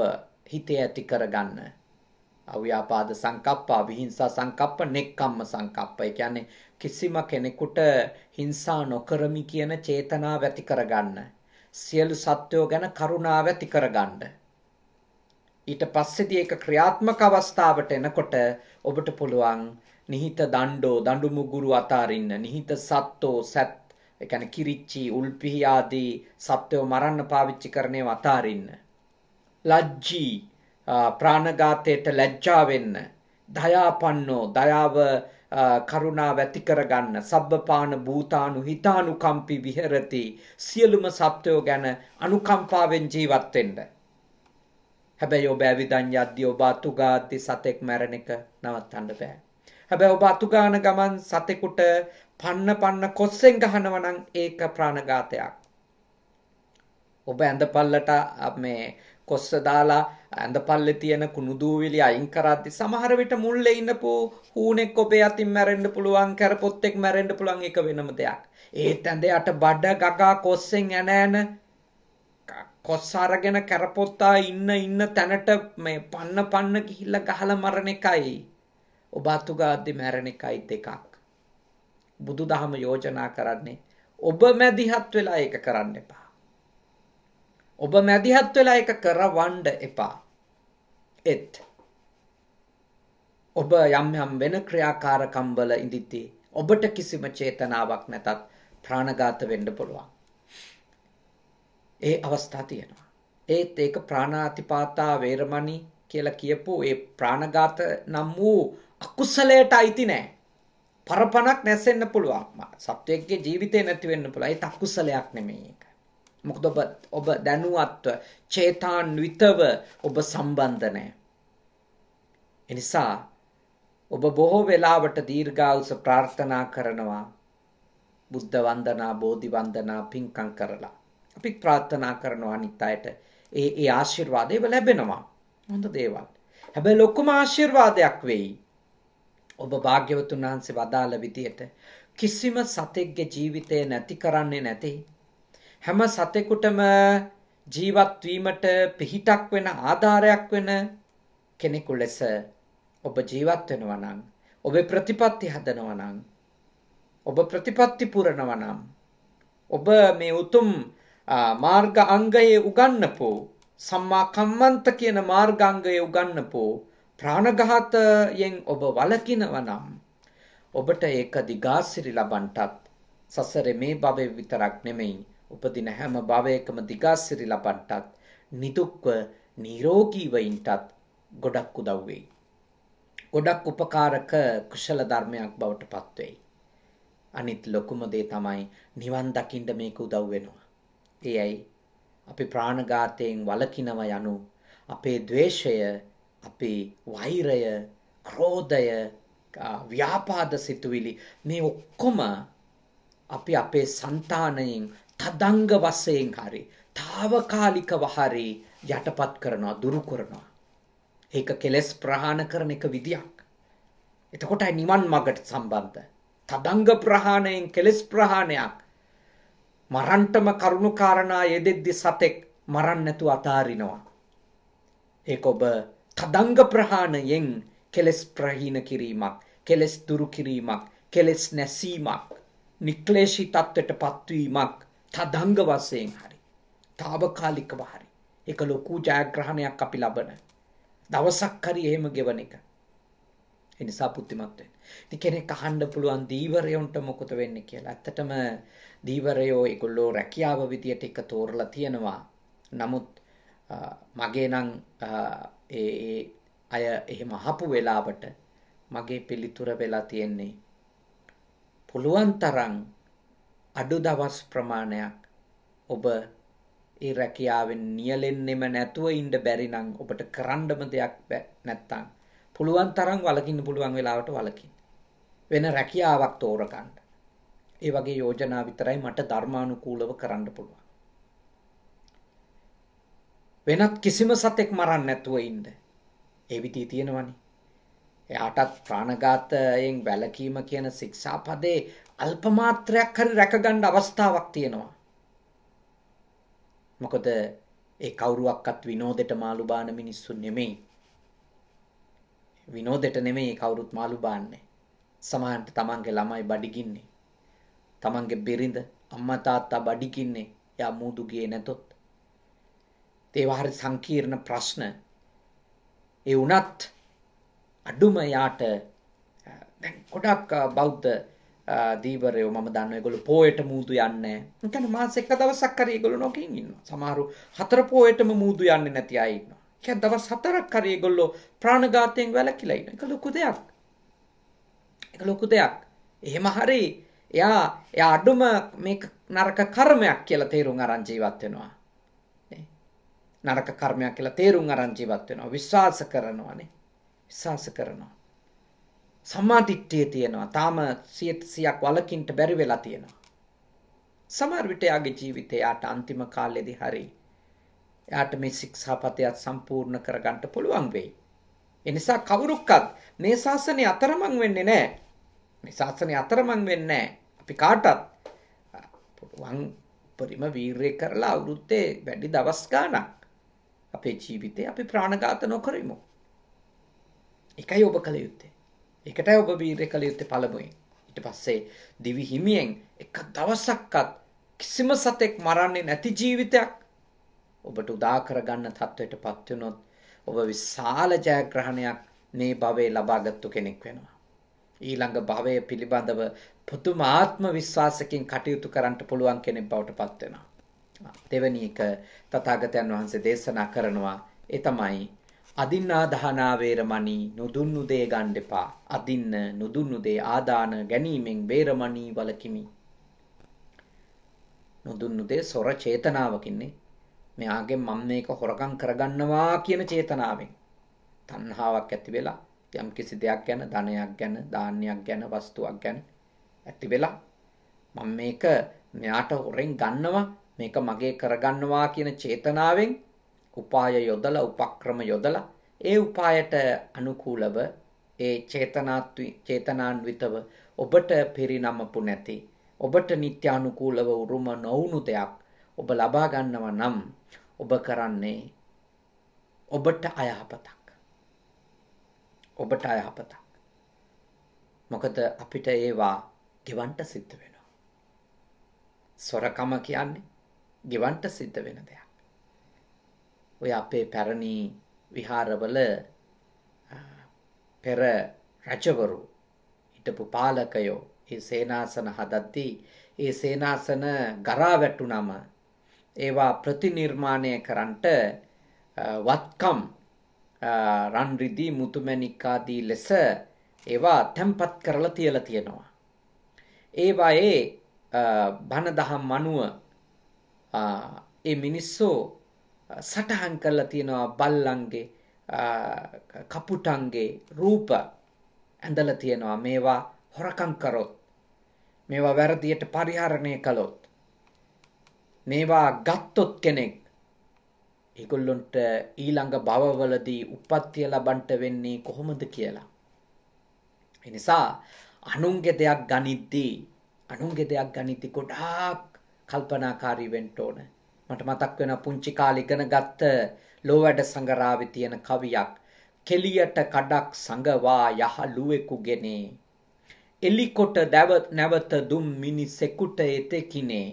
හිතේ ඇති කරගන්න. අව්‍යාපාද සංකප්ප, අවිහිංසා සංකප්ප, නෙක්කම්ම සංකප්ප. ඒ කියන්නේ කිසිම කෙනෙකුට හිංසා නොකරමි කියන චේතනාව ඇති කරගන්න. සියලු සත්වෝ ගැන කරුණාව ඇති කරගන්න. ඊට පස්සේදී ඒක ක්‍රියාත්මක අවස්ථාවට එනකොට ඔබට පුළුවන් නිහිත දණ්ඩෝ දඬු මුගුරු අතාරින්න නිහිත සත්ත්වෝ සත් ඒ කියන්නේ කිරිච්චි උල්පිහි ආදී සත්වෝ මරන්න පාවිච්චි කරනේ අතාරින්න ලැජ්ජී ප්‍රාණඝාතයට ලැජ්ජා වෙන්න දයාපන්නෝ දයාව කරුණා වැති කරගන්න සබ්බපාන භූතානු හිතානුකම්පි විහෙරති සියලුම සත්වෝ ගැන අනුකම්පාවෙන් ජීවත් වෙන්න හැබැයි ඔබ ඇවිදන් යද්දී ඔබ අතුගාද්දි සතෙක් මැරණ එක නවත්තන්න බෑ. හැබැයි ඔබ අතුගාන ගමන් සතෙකුට පන්න පන්න කොස්සෙන් ගහනවා නම් ඒක ප්‍රාණඝාතයක්. ඔබ ඇඳපල්ලට මේ කොස්ස දාලා ඇඳපල්ලේ තියෙන කුණු දූවිලි අයින් කරද්දි සමහර විට මුල්ලේ ඉන්නපු හූනෙක් ඔබේ අතින් මැරෙන්න පුළුවන් කරපොත්තෙක් මැරෙන්න පුළුවන් ඒක වෙනම දෙයක්. ඒත් ඇඳ යට බඩ ගගා කොස්සෙන් ඇන ඇන කොස් අරගෙන කරපොත්තා ඉන්න ඉන්න තැනට මේ පන්න පන්න ගිහිල්ලා ගහලා මරණ එකයි ඔබ අතුගාද්දි මැරණ එකයි දෙකක් බුදුදහම යෝජනා කරන්නේ ඔබ මැදිහත් වෙලා ඒක කරන්න එපා. ඔබ මැදිහත් වෙලා ඒක කරවන්න එපා. එත් ඔබ යම් යම් වෙන ක්‍රියාකාරකම් වල ඉඳිද්දී ඔබට කිසිම චේතනාවක් නැතත් ප්‍රාණඝාත වෙන්න පුළුවන්. ඒ අවස්ථා තියෙනවා. ඒත් ඒක ප්‍රාණාතිපාතා වේරමණී කියලා කියපු ඒ ප්‍රාණඝාත නම් වූ අකුසලයට අයිති නෑ. පරපණක් නැසෙන්න පුළුවන්. සත්වයෙක්ගේ ජීවිතේ නැති වෙන්න පුළුවන්. ඒත් අකුසලයක් නෙමෙයි ඒක. මොකද ඔබ ඔබ දැනුවත්ව චේතාන්විතව ඔබ සම්බන්ධ නැහැ. එනිසා ඔබ බොහෝ වෙලාවට දීර්ඝායුෂ ප්‍රාර්ථනා කරනවා. බුද්ධ වන්දනා, බෝධි වන්දනා පින්කම් කරලා. අපි ප්‍රාර්ථනා කරනවා අනිත් අයට ඒ ඒ ආශිර්වාදය ලැබෙනවා. හොඳ දේවල්. හැබැයි ලොකුම ආශිර්වාදයක් වෙයි. ඔබ භාග්‍යවතුන් වහන්සේ වදාළ විදියට කිසිම සතෙක්ගේ ජීවිතය නැති කරන්නේ නැති. හැම සතෙකුටම ජීවත්වීමට පිහිටක් වෙන ආධාරයක් වෙන කෙනෙකු ලෙස ඔබ ජීවත් වෙනවා නම් ඔබේ ප්‍රතිපත්ති හදනවා නම් ඔබ ප්‍රතිපත්ති පුරනවා නම් ඔබ මේ උතුම් මාර්ග අංගයේ උගන්නපෝ සම්මා කම්මන්ත කියන මාර්ගාංගයේ උගන්නපෝ ප්‍රාණඝාතයෙන් ඔබ වළකිනවා නම් ඔබට ඒක දිගාසිරි ලබන්නටත් සසරේ මේ භවයේ විතරක් නෙමෙයි උපදින හැම භවයකම දිගාසිරි ලබන්නටත් නිදුක්ව නිරෝගීව ඉන්නටත් ගොඩක් උදව් වෙයි. ගොඩක් උපකාරක කුශල ධර්මයක් බවට පත් වෙයි. අනිත් ලොකුම දේ තමයි නිවන් දකින්න මේක උදව් වෙනවා. ඒ ඇයි අපි ප්‍රාණඝාතයෙන් වළකිනව යනු අපේ ද්වේෂය අපේ වෛරය ක්‍රෝධය ව්‍යාපාද සිතුවිලි මේ ඔක්කොම අපි අපේ సంతාණයෙන් තදංග වශයෙන් හරි తాවකාලිකව හරි යටපත් කරනවා දුරු කරනවා ඒක කෙලස් ප්‍රහාණ කරන එක විදියක් එතකොටයි නිවන් මාර්ගට සම්බන්ධ තදංග ප්‍රහාණයෙන් කෙලස් ප්‍රහාණයක් මරන්ටම කරුණු කාරණා යෙදෙද්දි සතෙක් මරන්න නැතුව අතාරිනවා. ඒක ඔබ කදංග ප්‍රහාණයෙන් කෙලස් ප්‍රහීන කිරීමක්, කෙලස් දුරු කිරීමක්, කෙලස් නැසීමක්, නික්ලේශී තත්ත්වයට පත්වීමක් තදංග වශයෙන් හරි. తాවකාලිකව හරි. ඒක ලොකු ජයග්‍රහණයක් අපි ලබන. දවසක් හරි එහෙම ගෙවන එක. ඒ නිසා පුදුමත් වෙන්න. ඉතින් කෙනෙක් අහන්න පුළුවන් දීවරයොන්ට මොකද වෙන්නේ කියලා. ඇත්තටම දීවරයෝ ඒගොල්ලෝ රැකියාව විදියට එක තෝරලා තියෙනවා. නමුත් මගේ නම් ඒ අය එහෙම අහපු වෙලාවට මගේ පිළිතුර වෙලා තියෙන්නේ පුළුවන් තරම් අඩු දවස් ප්‍රමාණයක් ඔබ ඒ රැකියාවෙන් නියලෙන්නෙම නැතුව ඉන්න බැරි නම් ඔබට කරන්නම දෙයක් නැත්තම් පුළුවන් තරම් වලකින්න පුළුවන් වෙලාවට වලකින්න වෙන රැකියාවක් තෝරගන්න. ඒ වගේ යෝජනා විතරයි මට ධර්මානුකූලව කරන්න පුළුවන්. වෙනත් කිසිම සතෙක් මරන්න නැතුව ඉන්න. ඒ විදිහ තියෙනවනේ. එයාටත් ප්‍රාණඝාතයෙන් වැළකීම කියන ශික්ෂාපදේ අල්ප මාත්‍රයක් හරි රැකගන්න අවස්ථාවක් තියෙනවා. මොකද ඒ කවුරුවක්වත් විනෝදෙට මාළු බාන මිනිස්සු නෙමෙයි. විනෝදෙට නෙමෙයි කවුරුත් මාළු බාන්නේ. සමහරට තමන්ගේ ළමයි බඩිකින්නේ. තමන්ගේ බිරිඳ අම්මා තාත්තා බඩිකින්නේ. යා මූදු ගියේ නැතොත්. ඒවා හරි සංකීර්ණ ප්‍රශ්න. ඒ වුණත් අඩුම යාට දැන් ගොඩක් බෞද්ධ දීවරයෝ මම දන්න ඒගොල්ලෝ පොයට මූදු යන්නේ නැහැ. කියන්නේ මාස එක දවසක් හරි ඒගොල්ලෝ නොකින් ඉන්නවා. සමහරු හතර පොයටම මූදු යන්නේ නැති අය ඉන්නවා. කියන්නේ දවස් හතරක් හරි ඒගොල්ලෝ ප්‍රාණඝාතයෙන් වැළකීලා ඉන්නවා. ඒක ලොකු දෙයක්. ලොකු දෙයක්. එහෙම හරි එයා එයා අඩුම මේ නරක කර්මයක් කියලා තේරුම් අරන් ජීවත් වෙනවා. නරක කර්මයක් කියලා තේරුම් අරන් ජීවත් වෙනවා. විශ්වාස කරනවානේ. විශ්වාස කරනවා. සම්මාදිට්ඨිය තියෙනවා. තාම 100ක් වලකින්ට බැරි වෙලා තියෙනවා. සමහර විට යාගේ ජීවිතේ යාට අන්තිම කාලෙදී හරි යාට මේ ශික්ෂාපදයක් සම්පූර්ණ කරගන්න පුළුවන් වෙයි. එනිසා කවුරුක්වත් මේ ශාසනය අතරමං වෙන්නේ නැහැ. මේ ශාසනය අතරමං වෙන්නේ අපි කාටත් පුරුවන් පරිම වීරයෙක් කරලා අවුරුද්දේ වැඩි දවස් ගාණක් අපේ ජීවිතේ අපි ප්‍රාණඝාත නොකරමු. එකයි ඔබ කළ යුත්තේ. ඒකටයි ඔබ වීරය කළ යුත්තේ පළමුවෙන්. ඊට පස්සේ දිවි හිමියෙන් එක දවසක්වත් කිසිම සතෙක් මරන්නේ නැති ජීවිතයක් ඔබට උදා කරගන්න තත්වයට පත් වෙනොත් ඔබ විශාල ජයග්‍රහණයක් මේ භවයේ ලබාගත්තු කෙනෙක් වෙනවා. ඊළඟ භවය පිළිබඳව පුදුමාත්ම විශ්වාසකින් කටයුතු කරන්න පුළුවන් කෙනෙක් බවට පත් වෙනවා. දෙවැනි එක තථාගතයන් වහන්සේ දේශනා කරනවා ඒ තමයි අදින්නා දහනා වේරමණී නුදුන්නු දේ ගන්න එපා. අදින්න නුදුන්නු දේ ආදාන ගැනීමෙන් වේරමණී වලකිමි. නුදුන්නු දේ සොර චේතනාවකින්නේ. මෙයාගේ මම මේක හොරකම් කරගන්නවා කියන චේතනාවෙන් තණ්හාවක් ඇති වෙලා යම් කිසි දෙයක් ගැන ධනයක් ගැන ධාන්‍යයක් ගැන වස්තුවක් ගැන ඇති වෙලා මම මේක මෙයාට හොරෙන් ගන්නවා මේක මගේ කරගන්නවා කියන චේතනාවෙන් උපාය යොදලා උපක්‍රම යොදලා ඒ උපායට අනුකූලව ඒ චේතනාත්වි චේතනාන්විතව ඔබට පිරිනමපු නැති ඔබට නිත්‍යානුකූලව උරුම නොවුණු දෙයක් ඔබ ලබා ගන්නවා නම් ඔබ කරන්නේ ඔබට අයහපතක් ඔබට අයහපතක්. මොකද අපිට ඒවා ගෙවන්ට සිද්ධ වෙනවා. සොරකම කියන්නේ ගෙවන්ට සිද්ධ වෙන දෙයක්. ඔය අපේ පැරණි විහාරවල පෙර රජවරු හිටපු පාලකයෝ ඒ සේනාසන හදද්දී ඒ සේනාසන ගරා වැටුනම ඒවා ප්‍රතිනිර්මාණය කරන්නට වත්කම් රන්රිදි මුතුමැණික්කාදී ලෙස ඒවා තැම්පත් කරලා තියලා තියෙනවා. ඒවායේ බණ දහම් අනුව ඒ මිනිස්සු සටහන් කරලා තියෙනවා බල්ලන්ගේ කපුටන්ගේ රූප ඇඳලා තියෙනවා මේවා හොරකම් කරොත් මේවා වැරදියට පරිහරණය කළොත් මේවා ගත්තොත් කෙනෙක් ඒගොල්ලොන්ට ඊළඟ භවවලදී උපත්තිය ලබන්ට වෙන්නේ කොහොමද කියලා. එනිසා අනුන්ගේ දෙයක් ගනිද්දී අනුන්ගේ දෙයක් ගනිති ගොඩාක් කල්පනාකාරී වෙන්න ඕන. මට මතක් වෙන පුංචි කාලේ ඉගෙන ගත්ත ලෝවැඩ සංගරාවේ තියෙන කවියක්. කෙලියට කඩක් සංගවා යහලුවෙකුගෙනේ. එලිකොට දැවත් නැවත දුම් මිනිසෙකුට එතෙකිනේ.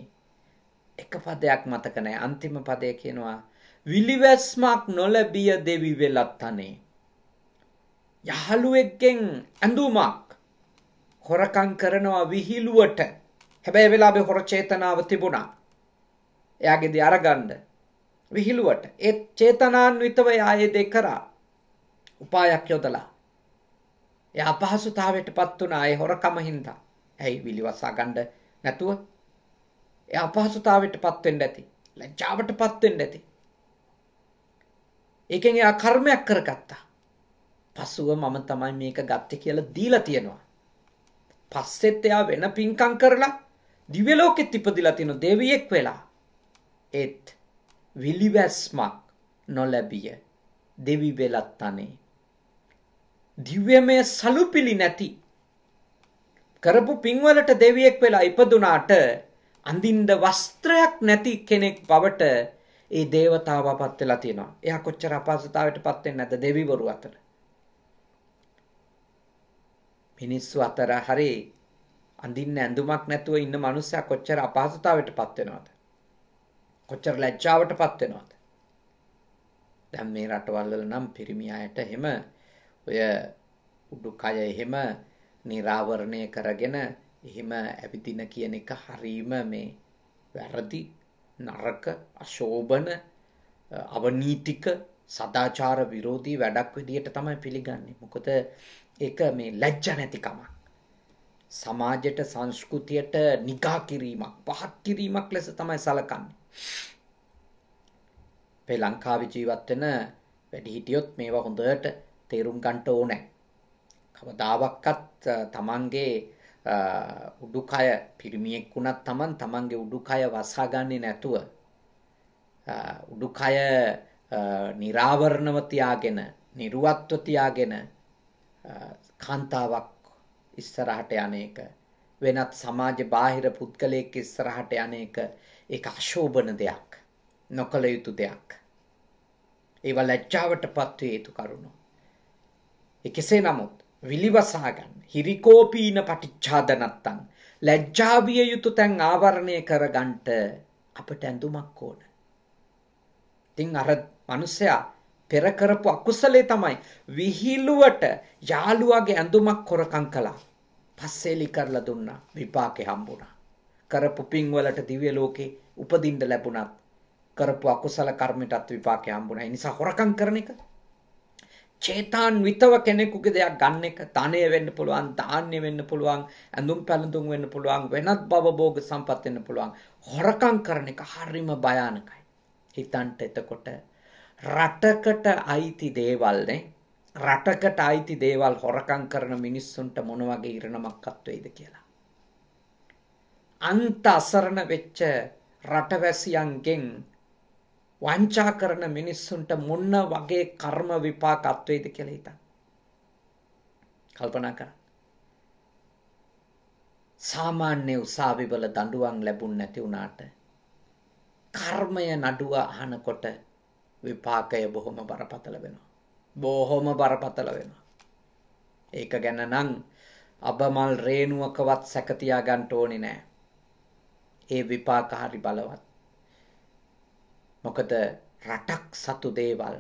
එක පදයක් මතක නැහැ. අන්තිම පදය කියනවා විලිවැස්මක් නොලැබිය දෙවි වෙලත් තනේ. යහළුවෙක්ගෙන් ඇඳුමක් හොරකං කරනවා විහිළුවට හැබැයි වෙලාබේ හොර චේතනාව තිබුණා. එයාගෙද අරගණ්ඩ විහිළුවට ඒත් චේතනාන්විතව යායේ දෙ කරා උපායක් යොදලා. එය අපහසුතාවට පත් වුණ අය හොරකම හින්දා ඇයි විලිවසා ගණ්ඩ නැතුව එය අපහසුතාවට පත්වෙන්ට ඇති ලැජ්ජාවට පත්වෙන්ට ඇති ඒකෙන් එයා කර්මයක් කරගත්තා. පසුව මම තමයි මේක ගත්තේ කියලා දීලා තියෙනවා. පස්සෙත් එයා වෙන පින්කම් කරලා දිව්‍ය ලෝකෙත් ඉපදිලා තියෙන දෙවියෙක් වෙලා. ඒත් විලිවැස්මක් නොලැබිය දෙවි වෙලත් තනේ. දිව්‍යමය සලුපිලි නැති කරපු පින්වලට දෙවියෙක් වෙලා ඉපදුනාට අඳින්න වස්ත්‍රයක් නැති කෙනෙක් බවට ඒ దేవතාවා පත් වෙලා තියෙනවා. එයා කොච්චර අපහසුතාවයට පත් වෙන්නේ නැද්ද දෙවිවරු අතර? මිනිස්සු අතර හරි අඳින්න ඇඳුමක් නැතුව ඉන්න මනුස්සයා කොච්චර අපහසුතාවයට පත් වෙනවද? කොච්චර ලැජ්ජාවට පත් වෙනවද? දැන් මේ රටවල් වල නම් පිරිමි අයට එහෙම ඔය උඩුකය එහෙම නිරාවරණය කරගෙන එහෙම ඇවිදින කියන එක හරීම මේ වැරදි නරක අශෝභන අවනීතික සදාචාර විරෝධී වැඩක් විදියට තමයි පිළිගන්නේ මොකද එක මේ ලැජ්ජ නැතිකමක් සමාජයට සංස්කෘතියට නිකා කිරීමක් පහත් කිරීමක් ලෙස තමයි සලකන්නේ. අපේ ලංකාවේ ජීවත් වෙන වැඩිහිටියොත් මේවා හොඳට තේරුම් ගන්න ඕනේ. කවදාවක්වත් Tamange උඩුකය පිරිමියෙක් වුණත් තමන් තමන්ගේ උඩුකය වසාගන්නේ නැතුව උඩුකය නිරාවරණව තියාගෙන නිර්වත්ව තියාගෙන කාන්තාවක් ඉස්සරහට යන එක වෙනත් සමාජ බාහිර පුද්ගලයෙක් ඉස්සරහට යන එක ඒක අශෝභන දෙයක් නොකළ යුතු දෙයක් ඒව ලැජ්ජාවට පත්ව යුතු කරුණු. කෙසේ නමුත් විලිවසා ගන්න. හිරිකෝපීන පටිච්ඡාදනත්තං ලැජ්ජාවිය යුතු තැන් ආවරණය කරගන්නට අපට ඇඳුමක් ඕන. ඉතින් අර මිනිසයා පෙර කරපු අකුසලේ තමයි විහිළුවට යාළුවාගේ ඇඳුමක් කොරකම් කළා. පස්සෙලි කරලා දුන්නා. විපාකේ හම්බුණා. කරපු පින් වලට දිව්‍ය ලෝකේ උපදින්න ලැබුණත් කරපු අකුසල කර්මයටත් විපාකේ හම්බුණා. ඒ නිසා හොරකම් කරන එක චේතාන්විතව කෙනෙකුගේ දෙයක් ගන්න එක තනය වෙන්න පුළුවන් ධාන්‍ය වෙන්න පුළුවන් ඇඳුම් පැළඳුම් වෙන්න පුළුවන් වෙනත් භව භෝග සම්පත් වෙන්න පුළුවන් හොරකම් කරන එක හරිම භයානකයි හිතන්ට එතකොට රටකට අයිති දේවල්නේ රටකට අයිති දේවල් හොරකම් කරන මිනිස්සුන්ට මොන වගේ ඉරණමක්වත් වෙයිද කියලා අන්ත අසරණ වෙච්ච රටවැසියන්ගෙන් වංචා කරන මිනිස්සුන්ට මොන්න වගේ කර්ම විපාක අත්වේද කියලා හිතන්න. කල්පනා කරන්න. සාමාන්‍ය උසාවි වල දඬුවම් ලැබුණ නැති වුණාට කර්මය නඩුව අහනකොට විපාකය බොහොම බරපතල වෙනවා. බොහොම බරපතල වෙනවා. ඒක ගැන නම් අබමල් රේණුවකවත් සැක තියා ගන්න ඕනේ නෑ. ඒ විපාක හරි බලවත්. මොකද රටක් සතු දේවල්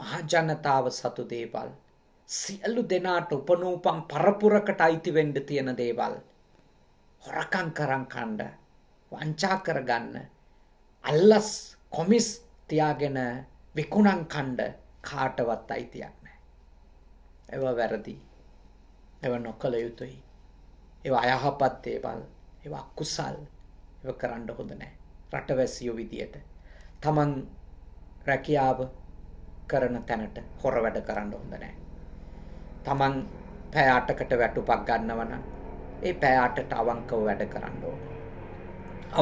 මහජනතාව සතු දේවල් සියලු දෙනාට උපනූපම් පරපුරකට අයිති වෙන්න තියෙන දේවල් හොරකම් කරන් කණ්ඩ වංචා කරගන්න අල්ලස් කොමිස් තියාගෙන විකුණන් කණ්ඩ කාටවත් අයිතියක් නැහැ. ඒව වැරදි. ඒව නොකළ යුතුයි. ඒව අයහපත් දේවල්, ඒව අකුසල්, ඒව කරන්න හොඳ නැහැ. රටවැසියෝ විදියට තමන් රැකියාව කරන තැනට හොර වැඩ කරන්න හොඳ නෑ. තමන් පැය 8කට වැටුපක් ගන්නව නම් ඒ පැය 8ට අවංකව වැඩ කරන්න ඕන.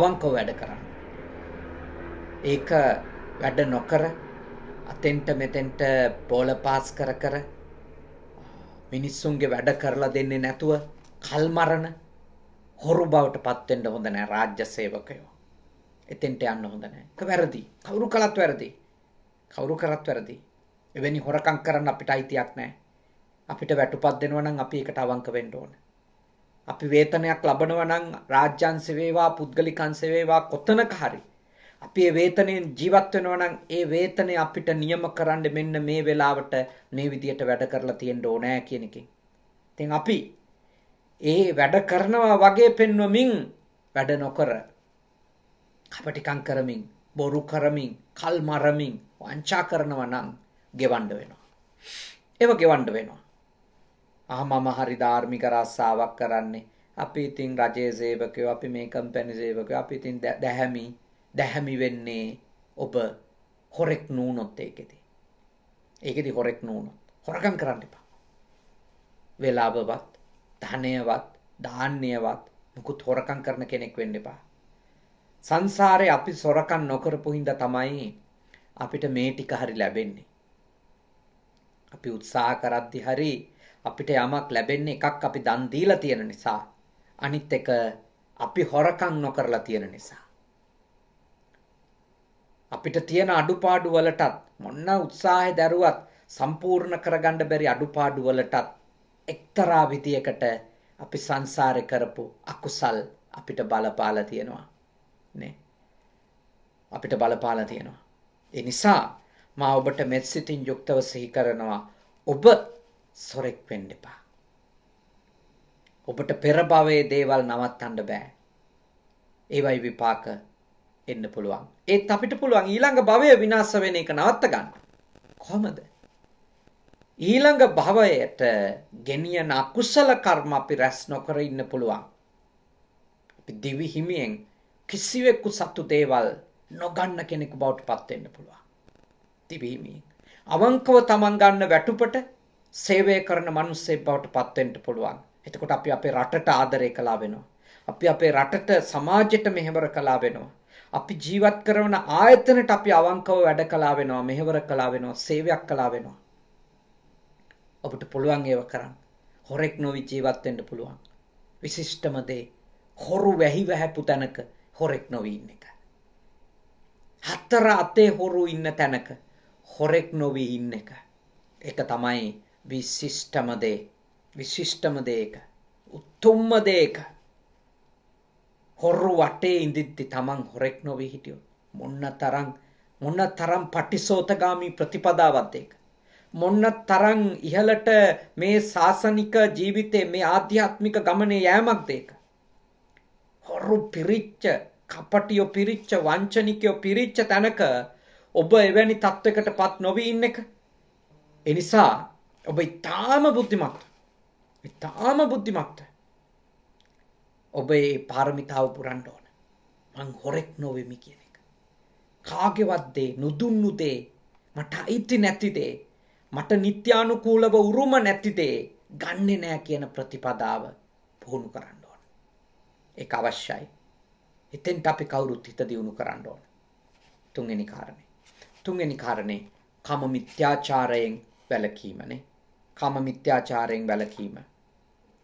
අවංකව වැඩ කරන්න. ඒක වැඩ නොකර අතෙන්ට මෙතෙන්ට බෝල පාස් කර කර මිනිස්සුන්ගේ වැඩ කරලා දෙන්නේ නැතුව කල්මරණ හොරු බවට පත් වෙන්න හොඳ නෑ රාජ්‍ය සේවකයෝ. එතෙන්ට යන්න හොඳ නෑ. ඒක වැරදි. කවුරු කළත් වැරදි. කවුරු කරත් වැරදි. එවැනි හොරකම් කරන්න අපිට අයිතියක් නෑ. අපිට වැටුපත් දෙනවා නම් අපි ඒකට අවංක වෙන්න ඕන. අපි වේතනයක් ලබනවා නම් රාජ්‍යංශ වේවා පුද්ගලිකංශ වේවා කොතනක හරි අපි ඒ වේතනෙන් ජීවත් වෙනවා නම් ඒ වේතනය අපිට නියම කරන්න මෙන්න මේ වෙලාවට මේ විදියට වැඩ කරලා තියෙන්න ඕනෑ කියන එකෙන්. ඉතින් අපි ඒ වැඩ කරනවා වගේ පෙන්වමින් වැඩ නොකර කපටිකං කරමින් බොරු කරමින් කල් මරමින් වංචා කරනව නම් ගෙවන්ඩ වෙනවා. එව ගෙවන්ඩ වෙනවා. අහමම හරි ධාර්මික රස්සාාවක් කරන්නේ අපි ඉතින් රජයේ සේවකයෝ අපි මේ කම්පැනි සේවක අපි ඉතින් දැහැමි දැහැමි වෙන්නේ ඔබ හොරෙක් නූනොත් ඒකෙති. ඒකෙදි හොරෙක් නූනොත් හොරකම් කරන්න එපා. වෙලාබවත් ධනයවත් ධාන්‍යවත් මුකුත් හොරකම් කරන කෙනෙක් වෙන්න එපා සංසාරේ අපි සොරකම් නොකරපු හින්දා තමයි අපිට මේ ටික හරි ලැබෙන්නේ. අපි උත්සාහ කරද්දි හරි අපිට යමක් ලැබෙන්නේ එකක් අපි දන් දීලා තියෙන නිසා අනිත් එක අපි හොරකම් නොකරලා තියෙන නිසා අපිට තියෙන අඩුපාඩු වලටත් මොන උත්සාහය දැරුවත් සම්පූර්ණ කරගන්න බැරි අඩුපාඩු වලටත් එක්තරා විදියකට අපි සංසාරේ කරපු අකුසල් අපිට බලපාලා තියෙනවා නේ අපිට බලපාලා තියෙනවා. ඒ නිසා මා ඔබට මෙත් සිතින් යුක්තව සිහි කරනවා ඔබ සොරෙක් වෙන්න එපා. ඔබට පෙර භවයේ දේවල් නවත්තන්න බෑ. ඒවයි විපාක එන්න පුළුවන්. ඒත් අපිට පුළුවන් ඊළඟ භවය විනාශ වෙන එක නවත්ත ගන්න. කොහොමද? ඊළඟ භවයට ගෙනියන අකුසල කර්ම අපි රැස් නොකර ඉන්න පුළුවන්. අපි දිවි හිමියෙන් කිසිවෙකු සතු දේවල් නොගන්න කෙනෙකු බවට පත්වෙන්න පුළුවන්. තිබීමී. අවංකව තමන් ගන්න වැටුපට සේවය කරන මනුස්සේ බවට පත්වෙන්ට පුළුවන්. එතකොට අපි අපේ රටට ආදරය කලා වෙනවා. අපි අපේ රටට සමාජයට මෙහෙවර කලා වෙනවා. අපි ජීවත් කරන ආයතනට අපි අවංකව වැඩ කලා වෙනවා මෙහෙවර කලා වෙනවා සේවයක් කලා වෙනවා. ඔබට පුළුවන් ඒව කරන්න. හොරෙක් නොවි ජීවත් වෙන්න පුළුවන්. විශිෂ්ටම දේ හොරු වැහි වැහැපු තැනක හොරෙක් නොවී ඉන්න එක. හතර අතේ හොරු ඉන්න තැනක හොරෙක් නොවී ඉන්න එක. එක තමයි විශිෂ්ටම දේ විශිෂ්ටම දේක උත්තුම්ම දේක හොරු වටේ ඉඳිද්දි තමන් හොරෙක් නොවී හිටියෝ මොන්න තරම් මොන්න තරම් පටිසෝතගාමී ප්‍රතිපදාවත් ඒක මොන්න තරම් ඉහළට මේ සාසනික ජීවිතේ මේ ආධ්‍යාත්මික ගමනේ යෑමක් දේක හොරු පිරිච්ච කපටියෝ පිරිච්ච වංචනිකයෝ පිරිච්ච තැනක ඔබ එවැනි තත්ත්වකට පත් නොවී ඉන්න එක. එනිසා ඔබ ඉතාම බුද්ධිමත් ඉතාම බුද්ධිමත්ත ඔබ ඒ පාරමිතාව පුරන්ඩ ඕන මං හොරෙක් නොවෙමි කියන එක. කාගෙවත්දේ නොදුන්නුදේ මට අයිති නැතිදේ මට නිත්‍යානුකූලව උරුම නැතිදේ ගන්නෙ නෑ කියන ප්‍රතිපදාව පුහුණු කරන්න. ඒක අවශ්‍යයි. එතෙන්ට අපි කවුරුත් හිත දියුණු කරන්න ඕන. තුන්වෙනි කාරණේ. තුන්වෙනි කාරණේ කාම මිත්‍යාචාරයෙන් වැළකීමනේ. කාම මිත්‍යාචාරයෙන් වැළකීම.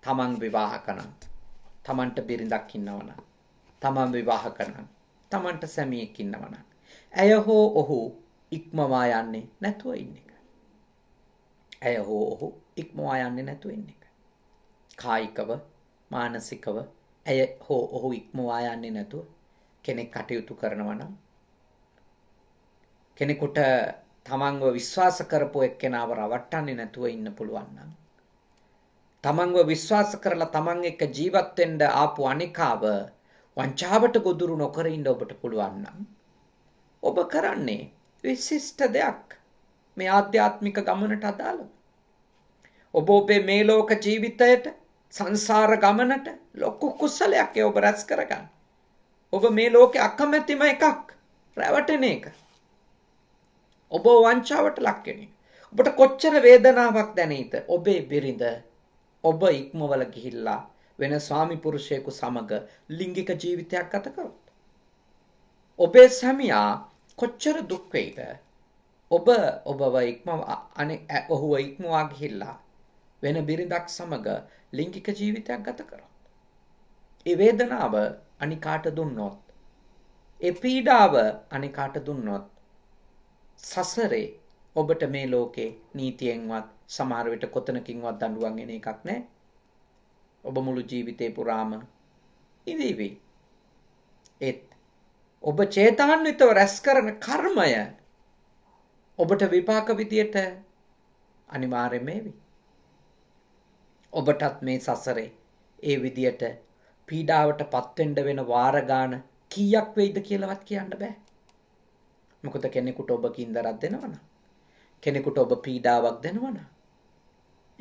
තමන් විවාහක නම්, තමන්ට බිරිඳක් ඉන්නව නම්, තමන් විවාහක නම්, තමන්ට සැමියෙක් ඉන්නව නම්, ඇය හෝ ඔහු ඉක්මවා යන්නේ නැතුව ඉන්න එක. ඇය හෝ ඔහු ඉක්මවා යන්නේ නැතුව ඉන්න එක. කායිකව, මානසිකව ඇය හෝ ඔහු ඉක්මවා යන්නේ නැතුව කෙනෙක් කටයුතු කරනවා නම් කෙනෙකුට තමන්ව විශ්වාස කරපු එක්කෙනාව රවට්ටන්නේ නැතුව ඉන්න පුළුවන් නම් තමන්ව විශ්වාස කරලා තමන් එක්ක ජීවත් වෙන්න ආපු අනිකාව වංචාවට ගොදුරු නොකර ඉන්න ඔබට පුළුවන් නම් ඔබ කරන්නේ විශිෂ්ට දෙයක් මේ ආධ්‍යාත්මික ගමනට අදාළව ඔබ ඔබේ මේ ලෝක ජීවිතයට සංසාර ගමනට ලොකු කුසලයක් ඒව රැස් කරගන්න. ඔබ මේ ලෝකෙ අකමැතිම එකක් රැවටෙන එක. ඔබ වංචාවට ලක් වෙන එක. ඔබට කොච්චර වේදනාවක් දැනෙයිද? ඔබේ බිරිඳ ඔබ ඉක්මවල ගිහිල්ලා වෙන ස්වාමි පුරුෂයෙකු සමග ලිංගික ජීවිතයක් ගත කරොත්. ඔබේ සැමියා කොච්චර දුක් වෙයිද? ඔබ ඔබව ඉක්මව අනේ ඔහුව ඉක්මවා ගිහිල්ලා වෙන බිරිඳක් සමග ලිංගික ජීවිතයක් ගත කරොත්. ඒ වේදනාව අනිකාට දුන්නොත් ඒ පීඩාව අනිකාට දුන්නොත් සසරේ ඔබට මේ ලෝකේ නීතියෙන්වත් සමහර විට කොතනකින්වත් දඬුවම් එන එකක් නැහැ. ඔබ මුළු ජීවිතේ පුරාම ඉවිවි. ඒත් ඔබ චේතනාන්විතව රැස් කරන කර්මය ඔබට විපාක විදියට අනිවාර්යයෙන්ම එවි. ඔබටත් මේ සසරේ ඒ විදියට පීඩාවට පත්වෙන්ඩ වෙන වාරගාන කීයක් වෙයිද කියලවත් කියන්න බෑ. මොකද කෙනෙකුට ඔබ කින්දරත් දෙනවන. කෙනෙකුට ඔබ පීඩාවක් දෙනවන.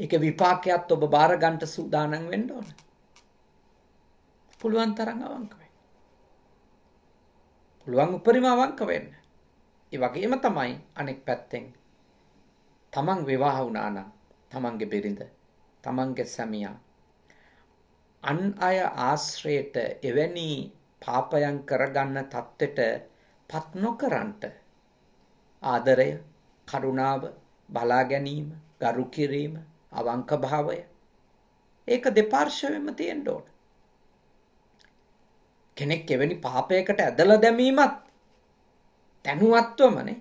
එක විපාකයක්ත් ඔබ භාරගන්ට සූදානන් වෙන්ඩ ඕන. පුළුවන් තරඟ අවංකවෙන්. පුළුවන් උපරිම අවංක වෙන්න. ඒ වගේම තමයි අනෙක් පැත්තෙන්. තමන් විවාහ වුණානම් තමන්ගේ බිරිඳ තමන්ගේ සැමියා අන් අය ආශ්‍රයට එවැනි පාපයන් කරගන්න තත්ත්වයට පත් නොකරන්ට ආදරය කරුණාව බලා ගැනීම ගරු කිරීම අවංක භාවය ඒක දෙපාර්ශවෙම තියෙන්න ඕන කෙනෙක් එවැනි පාපයකට ඇදලා දැමීමත් දැනුවත්වමනේ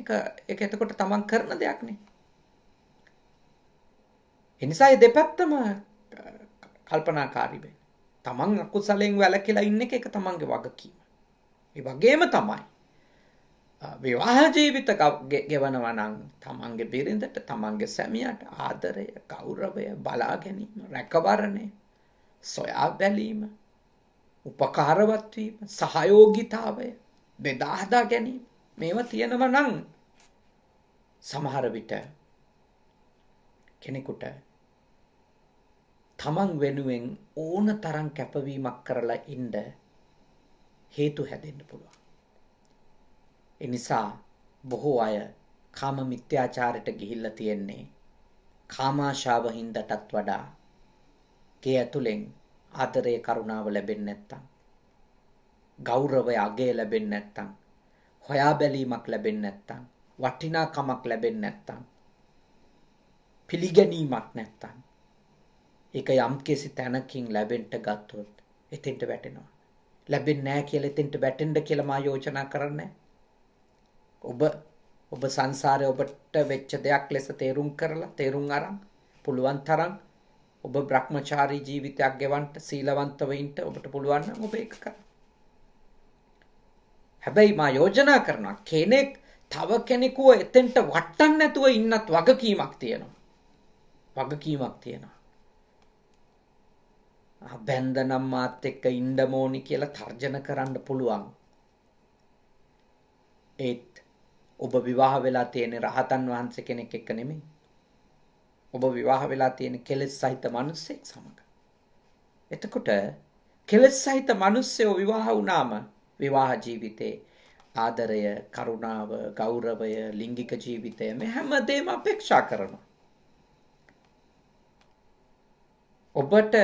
ඒක ඒක එතකොට තමන් කරන දෙයක් නේ එනිසා මේ දෙපැත්තම කල්පනාකාරී වෙන්න. තමන් අකුසලෙන් වැළකීලා ඉන්න එක ඒක තමන්ගේ වගකීම. ඒ වගේම තමයි විවාහ ජීවිත ගෙවනවා නම් තමන්ගේ බිරිඳට තමන්ගේ සැමියාට ආදරය, ගෞරවය, බලා ගැනීම, රැකවරණය, සොයා බැලීම, උපකාරවත් වීම, සහයෝගීතාවය, බෙදා හදා ගැනීම මේවා තියෙනවා නම් සමහර විට කෙනෙකුට තමන් වෙනුවෙන් ඕන තරම් කැපවීමක් කරලා ඉන්න හේතු හැදෙන්න පුළුවන්. ඒ නිසා බොහෝ අය කාම මිත්‍යාචාරයට ගිහිල්ලා තියෙන්නේ කාමාශාව හින්දාටත් වඩා ගේ ඇතුලෙන් ආදරේ කරුණාව ලැබෙන්නේ නැත්තම් ගෞරවය අගය ලැබෙන්නේ නැත්තම් හොයා බැලීමක් ලැබෙන්නේ නැත්තම් වටිනාකමක් ලැබෙන්නේ නැත්තම් පිළිගැනීමක් නැත්තම් ඒක යම්කිසි තැනකින් ලැබෙන්ට ගත්තොත් එතෙන්ට වැටෙනවා. ලැබෙන්නේ නැහැ කියලා එතෙන්ට වැටෙන්න කියලා මා යෝජනා කරන්නේ. ඔබ ඔබ සංසාරේ ඔබට වෙච්ච දෙයක් ලෙස තේරුම් කරලා තේරුම් අරන් පුළුවන් තරම් ඔබ Brahmachari ජීවිතයක් ගෙවන්න සීලවන්තව ඉන්න ඔබට පුළුවන් නම් ඔබ ඒක කරන්න. හැබැයි මා යෝජනා කරනවා කෙනෙක් තව කෙනෙකුව එතෙන්ට වටන්න නැතුව ඉන්නත් වගකීමක් තියෙනවා. වගකීමක් තියෙනවා. බැන්දනම් මාත් එක්ක ඉන්ඩමෝනි කියලා තර්ජන කරන්න පුළුවන්. ඒත් ඔබ විවාහ වෙලා තියෙන රහතන් වහන්ස කෙනෙක් එක්ක නෙමේ. ඔබ විවාහ වෙලා තියෙන කෙලෙස් සහිත මනුස්සෙක් සමඟ. එතකොට කෙලෙස් සහිත මනුස්සයෝ විවාහ වුණාම විවාහ ජීවිතේ ආදරය, කරුණාව, ගෞරවය, ලිංගික ජීවිතය මේ හැමදේම අපේක්ෂා කරනවා. ඔබට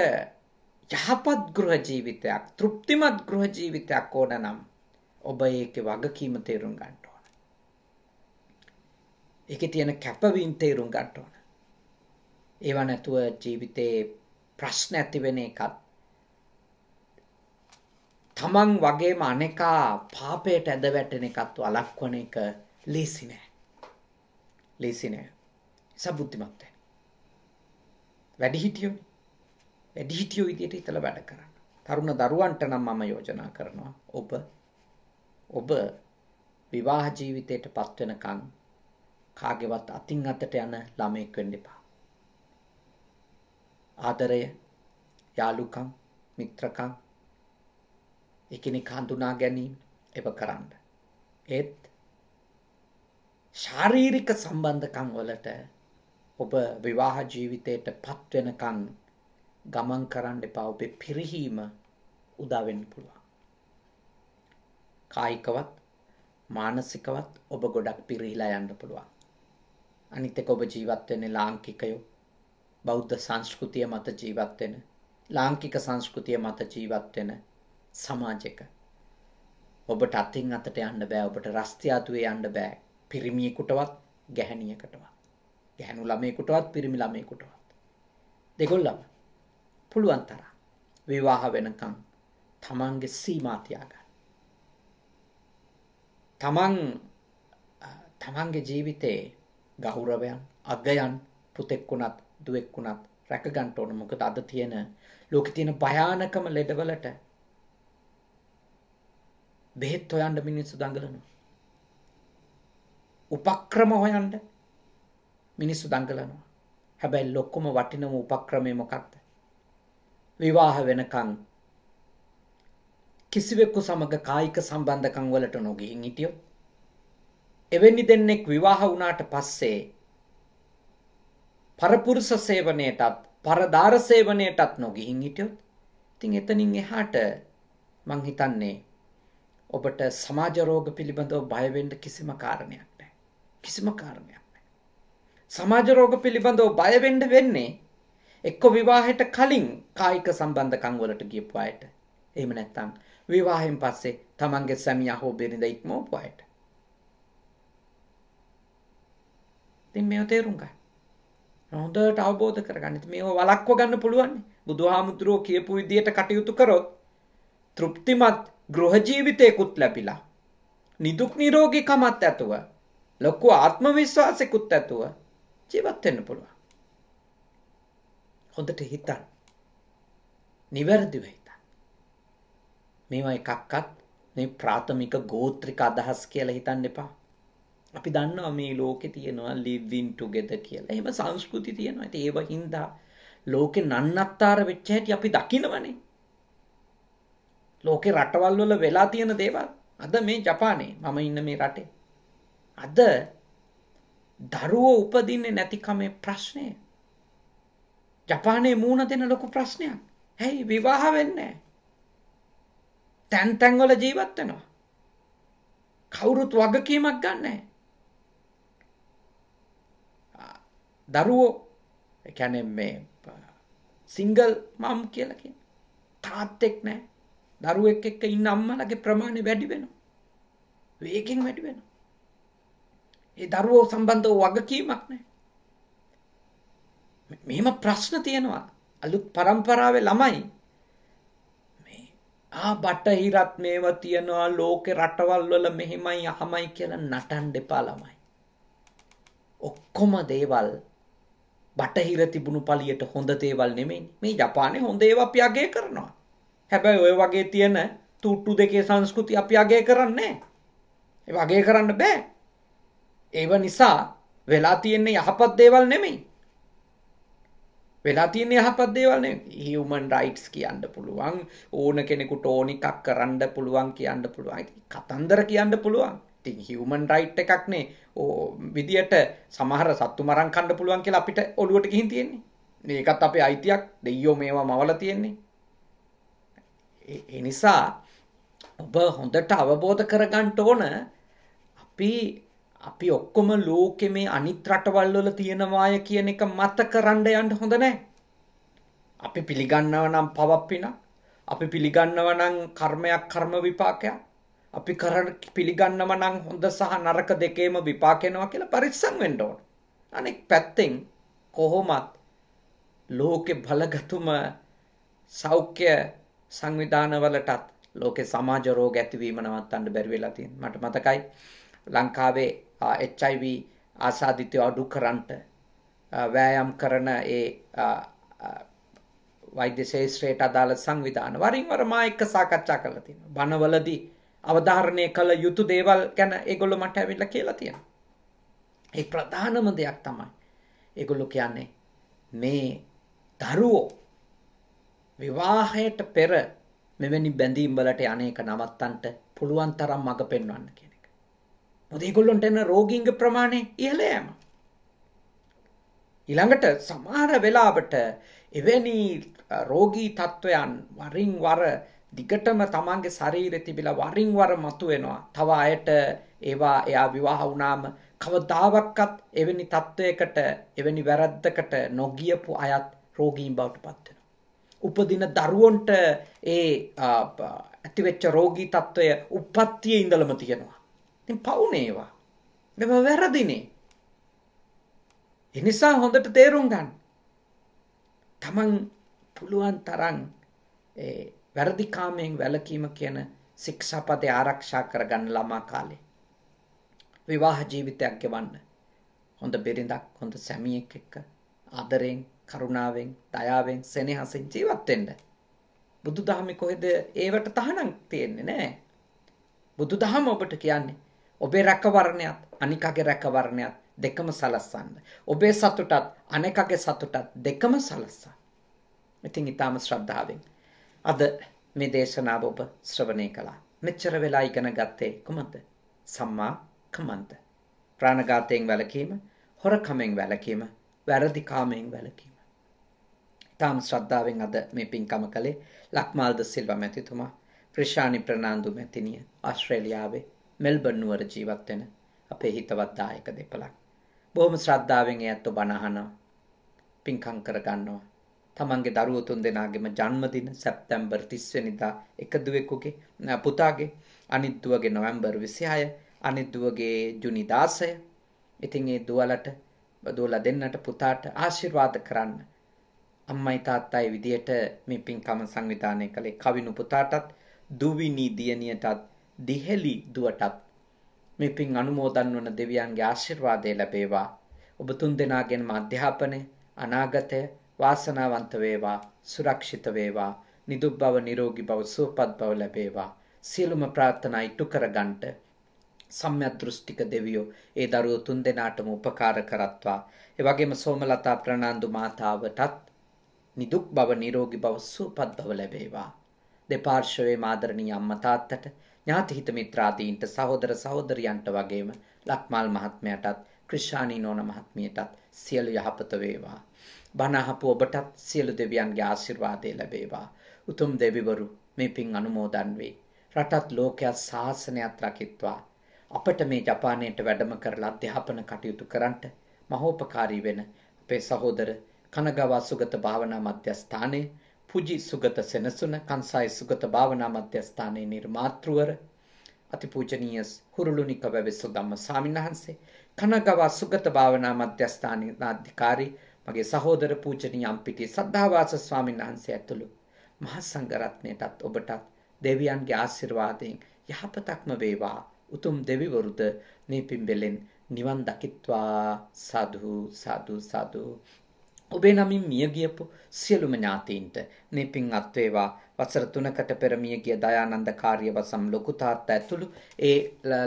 යහපත් ගෘහ ජීවිතයක් තෘප්තිමත් ගෘහ ජීවිතයක් ඕන නම් ඔබ ඒකේ වගකීම තේරුම් ගන්න ඕන. ඒකේ තියෙන කැපවීම් තේරුම් ගන්න ඕන. ඒව නැතුව ජීවිතේ ප්‍රශ්න ඇති වෙන එකත් තමන් වගේම අනේකා පාපයට ඇද වැටෙන එකත් වළක්වන එක ලේසි නෑ. ලේසි නෑ. සබුද්ධිමත් වෙන්න. වැඩි හිටියෝනේ වැඩිහිටියෝ විදියට හිතලා වැඩ කරන්න. තරුණ දරුවන්ට නම් මම යෝජනා කරනවා ඔබ ඔබ විවාහ ජීවිතයට පත් වෙනකන් කාගේවත් අතින් අතට යන ළමෙක් වෙන්න එපා. ආදරය, යාළුකම්, මිත්‍රකම් එකිනෙක හඳුනා ගැනීම එව කරන්න. ඒත් ශාරීරික සම්බන්ධකම් වලට ඔබ විවාහ ජීවිතයට පත් වෙනකන් ගමන් කරන්න එපා ඔබේ පිරිහීම උදාවෙන්න පුළුවන්. කායිකවත් මානසිකවත් ඔබ ගොඩක් පිරිහිලා යන්න පුළුවන්. අනිත් එක ඔබ ජීවත් වෙන්නේ ලාංකිකයෝ බෞද්ධ සංස්කෘතිය මත ජීවත් වෙන ලාංකික සංස්කෘතිය මත ජීවත් වෙන සමාජයක ඔබට අතින් අතට යන්න බෑ ඔබට රස්තියාතුවේ යන්න බෑ පිරිමියෙකුටවත් ගැහැණියකටවත් ගැහැණු ළමයෙකුටවත් පිරිමි ළමයෙකුටවත් දෙගොල්ලම පුළුවන් තරම් විවාහ වෙනකම් තමන්ගේ සීමා තියාගන්න. තමන් තමන්ගේ ජීවිතේ ගෞරවයන් අගයන් පුතෙක් වුණත් දුවෙක් වුණත් රැකගන්න ඕන මොකද අද තියෙන ලෝකේ තියෙන භයානකම ලෙඩවලට බෙහෙත් හොයන්න මිනිස්සු දඟලනවා. උපක්‍රම හොයන්න මිනිස්සු දඟලනවා. හැබැයි ලොක්කම වටිනම උපක්‍රමය මොකක්ද? විවාහ වෙනකං කිසිවෙක්කු සමඟ කායික සම්බන්ධකං වලට නොගිහින් හිටියෝ. එවැනි දෙන්නෙක් විවාහ වුණාට පස්සේ පරපුරුස සේවනයටත් පරධාර සේවනයටත් නොගිහින් හිටියොත් තින් එතනින් එහාට මං හිතන්නේ ඔබට සමාජරෝග පිළිබඳව බයවෙන්ඩ කිසිම කාරණයක් නෑ කිසිම කාරණයක් නෑ සමාජරෝග පිළිබඳව බයවෙන්ඩ වෙන්නේ එක්ක විවාහයට කලින් කායික සම්බන්ධකම් වලට ගියපු අයට. එහෙම නැත්නම් විවාහයෙන් පස්සේ තමන්ගේ සැමියා හෝ බිරිඳ ඉක්මවපු අයට. ඉතින් මේව තේරුම් ගන්න. හොඳට අවබෝධ කරගන්න. ඉතින් මේව වළක්ව ගන්න පුළුවන්. බුදුහාමුදුරුවෝ කියපු විදියට කටයුතු කරොත් තෘප්තිමත් ගෘහ ජීවිතයකුත් ලැබිලා නිදුක් නිරෝගීකමත් ඇතුව ලොකු ආත්ම විශ්වාසයකුත් ඇතුව ජීවත් වෙන්න පුළුවන්. හොඳට හිතන් නිවැරදිව හිතන් මේවා එකක්වත් මේ ප්‍රාථමික ගෝත්‍රික අදහස් කියලා හිතන්න එපා අපි දන්නවා මේ ලෝකෙ තියෙනවා ලිවින් ටුගෙද කියලා එහෙම සංස්කෘති තියෙනවා ඇති ඒව හින්දා ලෝකෙ නන්නත්තාර වෙච්ච හැටි අපි දකිනවනේ ලෝකෙ රටවල් වල වෙලා තියෙන දේවල් අද මේ ජපානේ මම ඉන්න මේ රටේ අද දරුවෝ උපදින්නේ නැතිකමේ ප්‍රශ්නය ජපානයේ මූණ දෙන ලොකු ප්‍රශ්නයක්. හැයි විවාහ වෙන්නේ තැන් තැන් වල ජීවත් වෙනවා. කවුරුත් වගකීමක් ගන්නෑ. දරුවෝ ඒ කියන්නේ මේ සිංගල් මම් කියලා කියන තාත්තෙක් නෑ. දරුවෙක් එක්ක ඉන්න අම්මලාගේ ප්‍රමාණය වැඩි වෙනවා. වේගෙන් වැඩි වෙනවා. ඒ දරුවෝ සම්බන්ධව වගකීමක් නෑ. මෙහෙම ප්‍රශ්න තියෙනවා අලුත් પરම්පරාවේ ළමයි මේ ආ බටහිරත් මේව තියනවා ලෝකේ රටවල් වල මෙහෙමයි අහමයි කියලා නටන්න එපා ළමයි ඔක්කොම දේවල් බටහිර තිබුණු පලියට හොඳ දේවල් නෙමෙයි මේ ජපානයේ හොඳ ඒවා අපි අගය කරනවා හැබැයි ඔය වගේ තියෙන තුට්ටු දෙකේ සංස්කෘති අපි අගය කරන්නේ ඒ වගේ කරන්න බෑ ඒව නිසා වෙලා තියෙන්නේ යහපත් දේවල් නෙමෙයි වෙලා තියෙන යහපත් දේවල්න හිවමන් රයිට්ස් කියන්න පුළුවන් ඕන කෙනෙකුට ඕනිකක් කරන්න පුළුවන් කියන්න පුළුවන් කතන්දර කියන්න පුළුවන් ති හිවමන් රයිට් එකක්නේ ඕ විදියට සමහර සත්තු මරං කණ්ඩ පුළුවන් කියලා අපිට ඔළුවට ගිහින් තියෙන්නේ ඒකත් අපේ අයිතියක් දෙයෝ මේවා මවල තියෙන්නේ එනිසා ඔබ හොඳට අවබෝධ කරගන්ට ඕන අපි අපි ඔක්කොම ලෝකෙ මේ අනිත් රටවල්වල තියෙනවාය කියන එක මත කරන්න යන්න හොඳ නෑ. අපි පිළිගන්නව නම් පවප්පින අපි පිළිගන්නව නම් කර්මයක් කර්ම විපාකයක් අපි කර පිළිගන්නව නම් හොඳ සහ නරක දෙකේම විපාකෙනවා කියලා පරිස්සම් වෙන්න ඕන. අනෙක් පැත්තෙන් කොහොමත් ලෝකෙ බලගතුම සෞඛ්‍ය සංවිධානවලටත් ලෝකෙ සමාජ රෝග ඇතිවීම නවත්තන්න බැරි වෙලා තියෙනවා. මට මතකයි ලංකාවේ HIV ආසාධිතය අඩු කරන්ට වෑයම් කරන ඒ වෛද්‍ය ශේෂත්‍රයට අදාළ සංවිධාන වරින් වර මා එක්ක සාකච්ඡා කරලා තියෙනවා. බණවලදී අවධාරණය කළ යුතු දේවල් ගැන ඒගොල්ලෝ මට ඇවිල්ලා කියලා තියෙනවා. ඒ ප්‍රධානම දෙයක් තමයි ඒගොල්ලෝ කියන්නේ මේ දරුවෝ විවාහයට පෙර මෙවැනි බැඳීම් වලට අනේක නවත්තන්ට පුළුවන් තරම් මඟ පෙන්වන්න කියලා. මොද ඒගොල්ලොන්ට එන රෝගීන්ග ප්‍රමාණය ඉහළ යෑම. ඊළඟට සමහර වෙලාවට එවැනි රෝගී තත්ත්වයන් වරින් වර දිගටම තමන්ගේ ශරීරෙ තිබිලා වරින් වර මතුවෙනවා. තව අයට ඒවා එයා විවාහ වුණාම කවදාවක්වත් එවැනි තත්ත්වයකට එවැනි වැරද්දකට නොගියපු අයත් රෝගීන් බවට පත් වෙනවා. උපදින දරුවන්ට ඒ ඇතිවෙච්ච රෝගී තත්ත්වය උප්පත්තියේ ඉඳලම තියෙනවා. පවුනේවා මෙම වැරදිනේ එනිසා හොඳට තේරුම් ගන්න තමන් පුළුවන් තරන් වැරදිකාමයෙන් වැලකීම කියන ශික්ෂපදය ආරක්ෂා කරගන්න ළමා කාලේ විවාහ ජීවිතයක් ගෙවන්න හොඳ බිරිඳක් හොඳ සැමියෙක් එක්ක ආදරයෙන් කරුණාවෙන් දයාවෙන් සෙනෙහසින් ජීවත් වෙන්න බුදුදහමේ කොහෙද ඒවට තහනම් තියෙන්නේ නැහැ බුදුදහම ඔබට කියන්නේ ඔබේ රැකවරණයත් අනිකාගේ රැකවරණයත් දෙකම සලස්සන්න. ඔබේ සතුටත් අනෙකගේ සතුටත් දෙකම සලස්සා. ඉතින් ඊටාම ශ්‍රද්ධාවෙන් අද මේ දේශනාව ඔබ ශ්‍රවණය කළා. මෙච්චර වෙලා ඉගෙන ගත්තේ කොහොමද? සම්මා කමන්ත. ප්‍රාණඝාතයෙන් වැළකීම, හොරකමෙන් වැළකීම, වැරදි කාමයෙන් වැළකීම. ඊටාම ශ්‍රද්ධාවෙන් අද මේ පින්කම කළේ ලක්මාල්ද සිල්වා මැතිතුමා, ප්‍රශානි ප්‍රනාන්දු මැතිණිය, ආස්ට්‍රේලියාවේ මෙල්බන් නුවර ජීවත් වෙන අපේ හිතවත් දායක දෙපළක්. බොහොම ශ්‍රද්ධාවෙන් ඒ ඇත්තෝ බණ අහනවා. පින්කම් කරගන්නවා. තමන්ගේ දරුවෝ තුන් දෙනාගේම ජන්මදින සැප්තැම්බර් 30 වෙනිදා එක දුවෙකුගේ පුතාගේ අනිත් දුවගේ නොවැම්බර් 26 අනිත් දුවගේ ජුනි 16 ඉතින් ඒ දුවලට දුවලා දෙන්නට පුතාට ආශිර්වාද කරන්න අම්මයි තාත්තයි විදියට මේ පින්කම සංවිධානය කළේ කවිනු පුතාටත් දුවිනි දියණියටත් දිහෙලි දුවටත් මේ පින් අනුමෝදන් වන දෙවියන්ගේ ආශිර්වාදය ලැබේවා. ඔබ තුන් දෙනාගෙන්ම අධ්‍යාපනය, අනාගතය වාසනාවන්ත වේවා, සුරක්ෂිත වේවා, නිදුක් බව, නිරෝගී බව, සුවපත් බව ලැබේවා. සියලුම ප්‍රාර්ථනා ඉටු කරගන්නට සම්්‍යදෘෂ්ටික දෙවියෝ ඒ දරුවෝ තුන් දෙනාටම උපකාර කරත්වා. ඒ වගේම සෝමලතා ප්‍රනාන්දු මාතාවටත් නිදුක් බව, නිරෝගී බව, සුවපත් බව ලැබේවා. දෙපාර්ශවයේ ආදරණීය අම්මා තාත්තට ඥාතිහිත මිත්‍රාදීන්ට සහෝදර සහෝදරියන්ට වගේම ලක්මාල් මහත්මයාටත් ක්‍රිෂානී නෝන මහත්මියටත් සියලු යහපත වේවා. බණ අහපු ඔබටත් සියලු දෙවියන්ගේ ආශිර්වාදය ලැබේවා. උතුම් දෙවිවරු මේ පින් අනුමෝදන් වේ. රටත් ලෝකයත් ශාසනයත් රකිත්වා. අපට මේ ජපානයට වැඩම කරලා අධ්‍යාපන කටයුතු කරන්නට මහෝපකාරී වෙන අපේ සහෝදර කනගාවා සුගත භාවනා මධ්‍යස්ථානයේ පුජි සුගත සෙනසුන කන්සයි සුගත භාවනා මධ්‍යස්ථානයේ නිර්මාතෘවර අතිපූජනීය හුරුළුනික වැවිසු ධම්ම ස්වාමින්වහන්සේ කනගවා සුගත භාවනා මධ්‍යස්ථානයේ අධිකාරී මගේ සහෝදර පූජනීය අම්පිටි සද්ධාවාස ස්වාමින්වහන්සේ ඇතුළු මහා සංඝරත්නයටත් ඔබටත් දෙවියන්ගේ ආශිර්වාදයෙන් යහපතක්ම වේවා උතුම් දෙවිවරුද මේ පිම්බෙලෙන් නිවන් දකිත්වා සාදු සාදු සාදු ඔබේ නමින් මිය ගියපු සියලුම ඥාතීන්ට මේ පින් අත්වේවා වසර 3කට පෙර මිය ගිය දයානන්ද කාර්යවසම් ලොකු තාත්තා ඇතුළු ඒ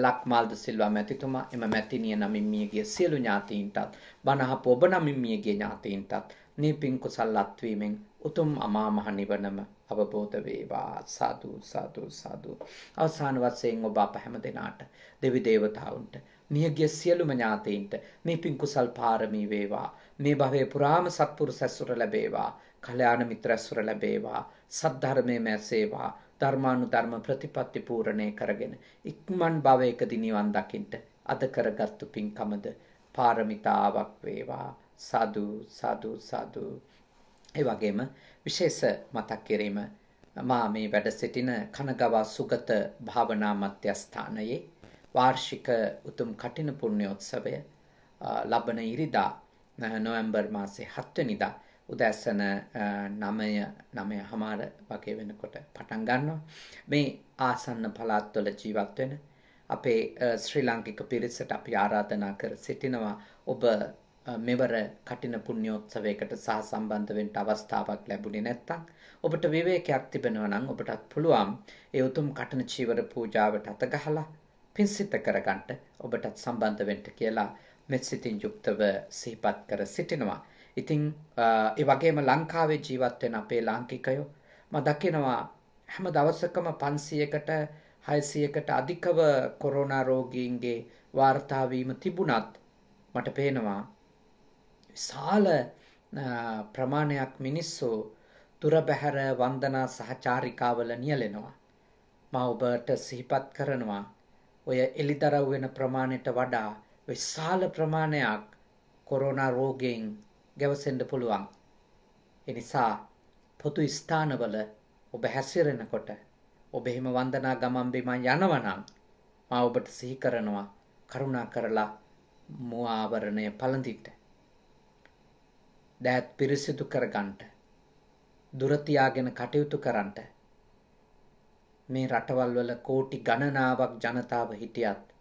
ලක්මාල්ද සිල්වා මැතිතුමා එම මැතිණිය නමින් මිය ගිය සියලු ඥාතීන්ටත් බණහප ඔබ නමින් මිය ගිය ඥාතීන්ටත් මේ පින් කුසල් අත්වීමෙන් උතුම් අමා මහ නිවනම අවබෝධ වේවා සාදු සාදු සාදු අවසාන වශයෙන් ඔබ අප හැම දෙනාට දෙවි දේවතාවුන්ට මියගිය සියලුම ඥාතීන්ට මේ පින් කුසල් පාරමී වේවා මේ භවයේ පුරාම සත්පුරුෂ ඇසුර ලැබේවා කල්‍යාණ මිත්‍ර ඇසුර ලැබේවා සද්ධර්මයේම ඇසේවා ධර්මානුධර්ම ප්‍රතිපත්ති පූර්ණේ කරගෙන ඉක්මන් භවයකදී නිවන් දකින්න අද කරගත්තු පින්කමද පාරමිතාවක් වේවා සාදු සාදු සාදු ඒ වගේම විශේෂ මතක් කිරීම මා මේ වැඩ සිටින කනගවා සුගත භාවනා මධ්‍යස්ථානයේ වාර්ෂික උතුම් කටින පුණ්‍යෝත්සවය ලබන ඉරිදා නොවැම්බර් මාසේ හත්වනිදා උදැස්සන නමය නමය හමාර වගේ වෙනකොට පටන් ගන්නවා මේ ආසන්න පලාත්වල ජීවත්වෙන අපේ ශ්‍රී ලංකික පිරිසට අපි ආරාධනා කර සිටිනවා ඔබ මෙවර කටින පුුණ්‍යෝත්සවයකට සහ සම්බන්ධවෙන්ට අවස්ථාවක් ලැබුණි නැත්තක් ඔබට විවේකයක් තිබෙනව නම් ඔබටත් පුළුවන් ඒ උතුම් කටන චීවර පූජාවට අතගහලා පින්සිත කරගන්ට ඔබටත් සම්බන්ධවෙන්ට කියලා මෙත්සිතින් යුක්තව සිහිපත් කර සිටිනවා. ඉතිං ඒ වගේම ලංකාවේ ජීවත්වෙන අපේ ලාංකිකයෝ ම දකිනවා හැම දවසකම පන්සියකට හයිසියකට අධිකව කොරෝනාරෝගීන්ගේ වාර්තාවීම තිබුණත් මට පේනවා විශාල ප්‍රමාණයක් මිනිස්සු තුර බැහැර වන්දනා සහචාරිකාවල නියලෙනවා. මා ඔබට සිහිපත් කරනවා ඔය එලිදරව් වෙන ප්‍රමාණයට වඩා විශාල ප්‍රමාණයක් කොරෝනා රෝගයෙන් ගැවසෙන්ඩ පුළුවන්. එනිසා පොතු ස්ථානවල ඔබ හැසිරෙනකොට ඔබ එහෙම වන්දනා ගමන් බිමන් යනවනම් මා ඔබට සිහි කරනවා කරුණා කරලා මුව ආවරණය පළඳින්න. දෑත් පිරිසිදු කරගන්නට දුර තියාගෙන කටයුතු කරන්නට මේ රටවල් වල කෝටි ගණනාවක් ජනතාව හිටියත්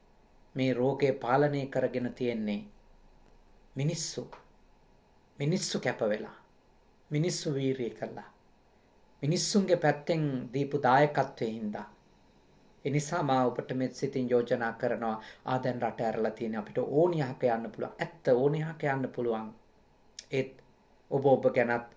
මේ රෝගය පාලනය කරගෙන තියෙන්නේ මිනිස්සු මිනිස්සු කැප වෙලා මිනිස්සු වීරිය කළා මිනිස්සුන්ගේ පැත්තෙන් දීපු දායකත්වයෙන් හින්දා ඒ නිසා මා ඔබට මෙත් සිතින් යෝජනා කරනවා ආ දැන් රට ඇරලා තියෙන අපිට ඕනියහක යන්න පුළුවන් ඇත්ත ඕනියහක යන්න පුළුවන් ඒත් ඔබ ඔබ ගැනත්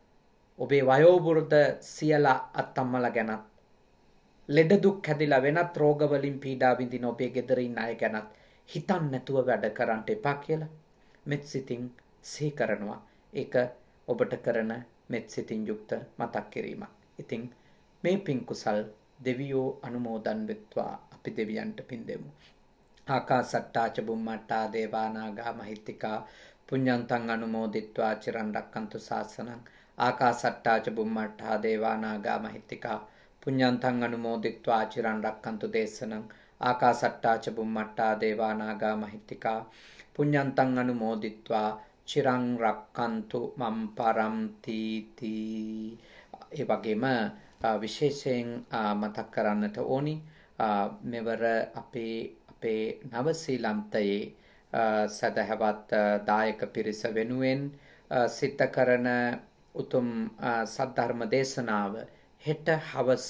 ඔබේ වයෝවෘද්ධ සියලා අත්තම්මලා ගැනත් ලෙඩ දුක් හැදිලා වෙනත් රෝගවලින් පීඩා විඳින ඔබේ ගෙදර ඉන්න අය ගැනත් හිතන් නැතුව වැඩ කරන්න එපා කියලා මෙත් සිතින් සිහි කරනවා ඒක ඔබට කරන මෙත් සිතින් යුක්ත මතක් කිරීමක්. ඉතින් මේ පින් කුසල් දෙවියෝ අනුමෝදන් වෙත්වා අපි දෙවියන්ට පින් දෙමු. ආකාසට්ටාච බුම්මට්ටා දේවානාගා මහිත්‍තිකා පුඤ්ඤන්තං අනුමෝදිත්වා චිරන් රැක්කන්තු ශාසනං ආකාසට්ටාච බුම්මට්ටා දේවානාගා මහිත්‍තිකා පුඤ්ඤන්තං අනුමෝදිත්වා චිරන් රැක්කන්තු දේශනං ආකාසට්ටාච බුම්මට්ටා දේවානාගා මහිත්‍තිකා පුඤ්ඤන්තං අනුමෝදිත්වා චිරං රක්칸තු මම් පරම්තිති ඒ වගේම විශේෂයෙන් මතක් කරන්නට ඕනි මෙවර අපේ අපේ නව ශ්‍රීලන්තයේ සදහවත් දායක පිරිස වෙනුවෙන් සිත කරන උතුම් සද්ධර්ම දේශනාව හෙට හවස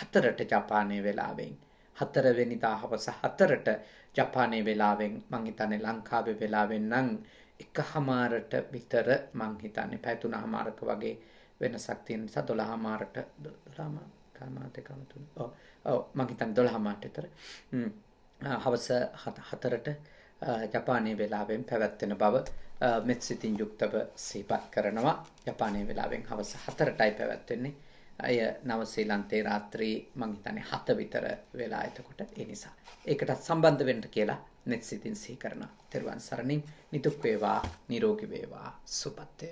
හතරට ජපානය වෙලාවෙන් හතර වෙනිදා හවස හතරට ජපානය වෙලාවෙන් මංහිතන්නේ ලංකාවේ වෙලාවෙන් නං එක හමාරට විතර මංහිතන්නේ පැතුන හමාරක වගේ වෙනසක් තියෙන නිසා දොළ හමාරට දොලාම කර්මාතකමතුන මංහිතන් දොළ හමාට තර හවස හතරට ජපානය වෙලාවෙන් පැවැත්වෙන බව මෙත් සිතින් යුක්තව සීපත් කරනවා ජපානය වෙලාවෙන් හවස හතරටයි පැවැත්වෙන්නේ අය නව ශ්‍රී ලන්තේ රාත්‍රී මං හිතන්නේ හත විතර වෙලා එතකොට ඒ නිසා ඒකටත් සම්බන්ධ වෙන්න කියලා net සිතින් සිහි කරනවා. තෙරුවන් සරණින් නිතුක් වේවා නිරෝගී වේවා සුපත්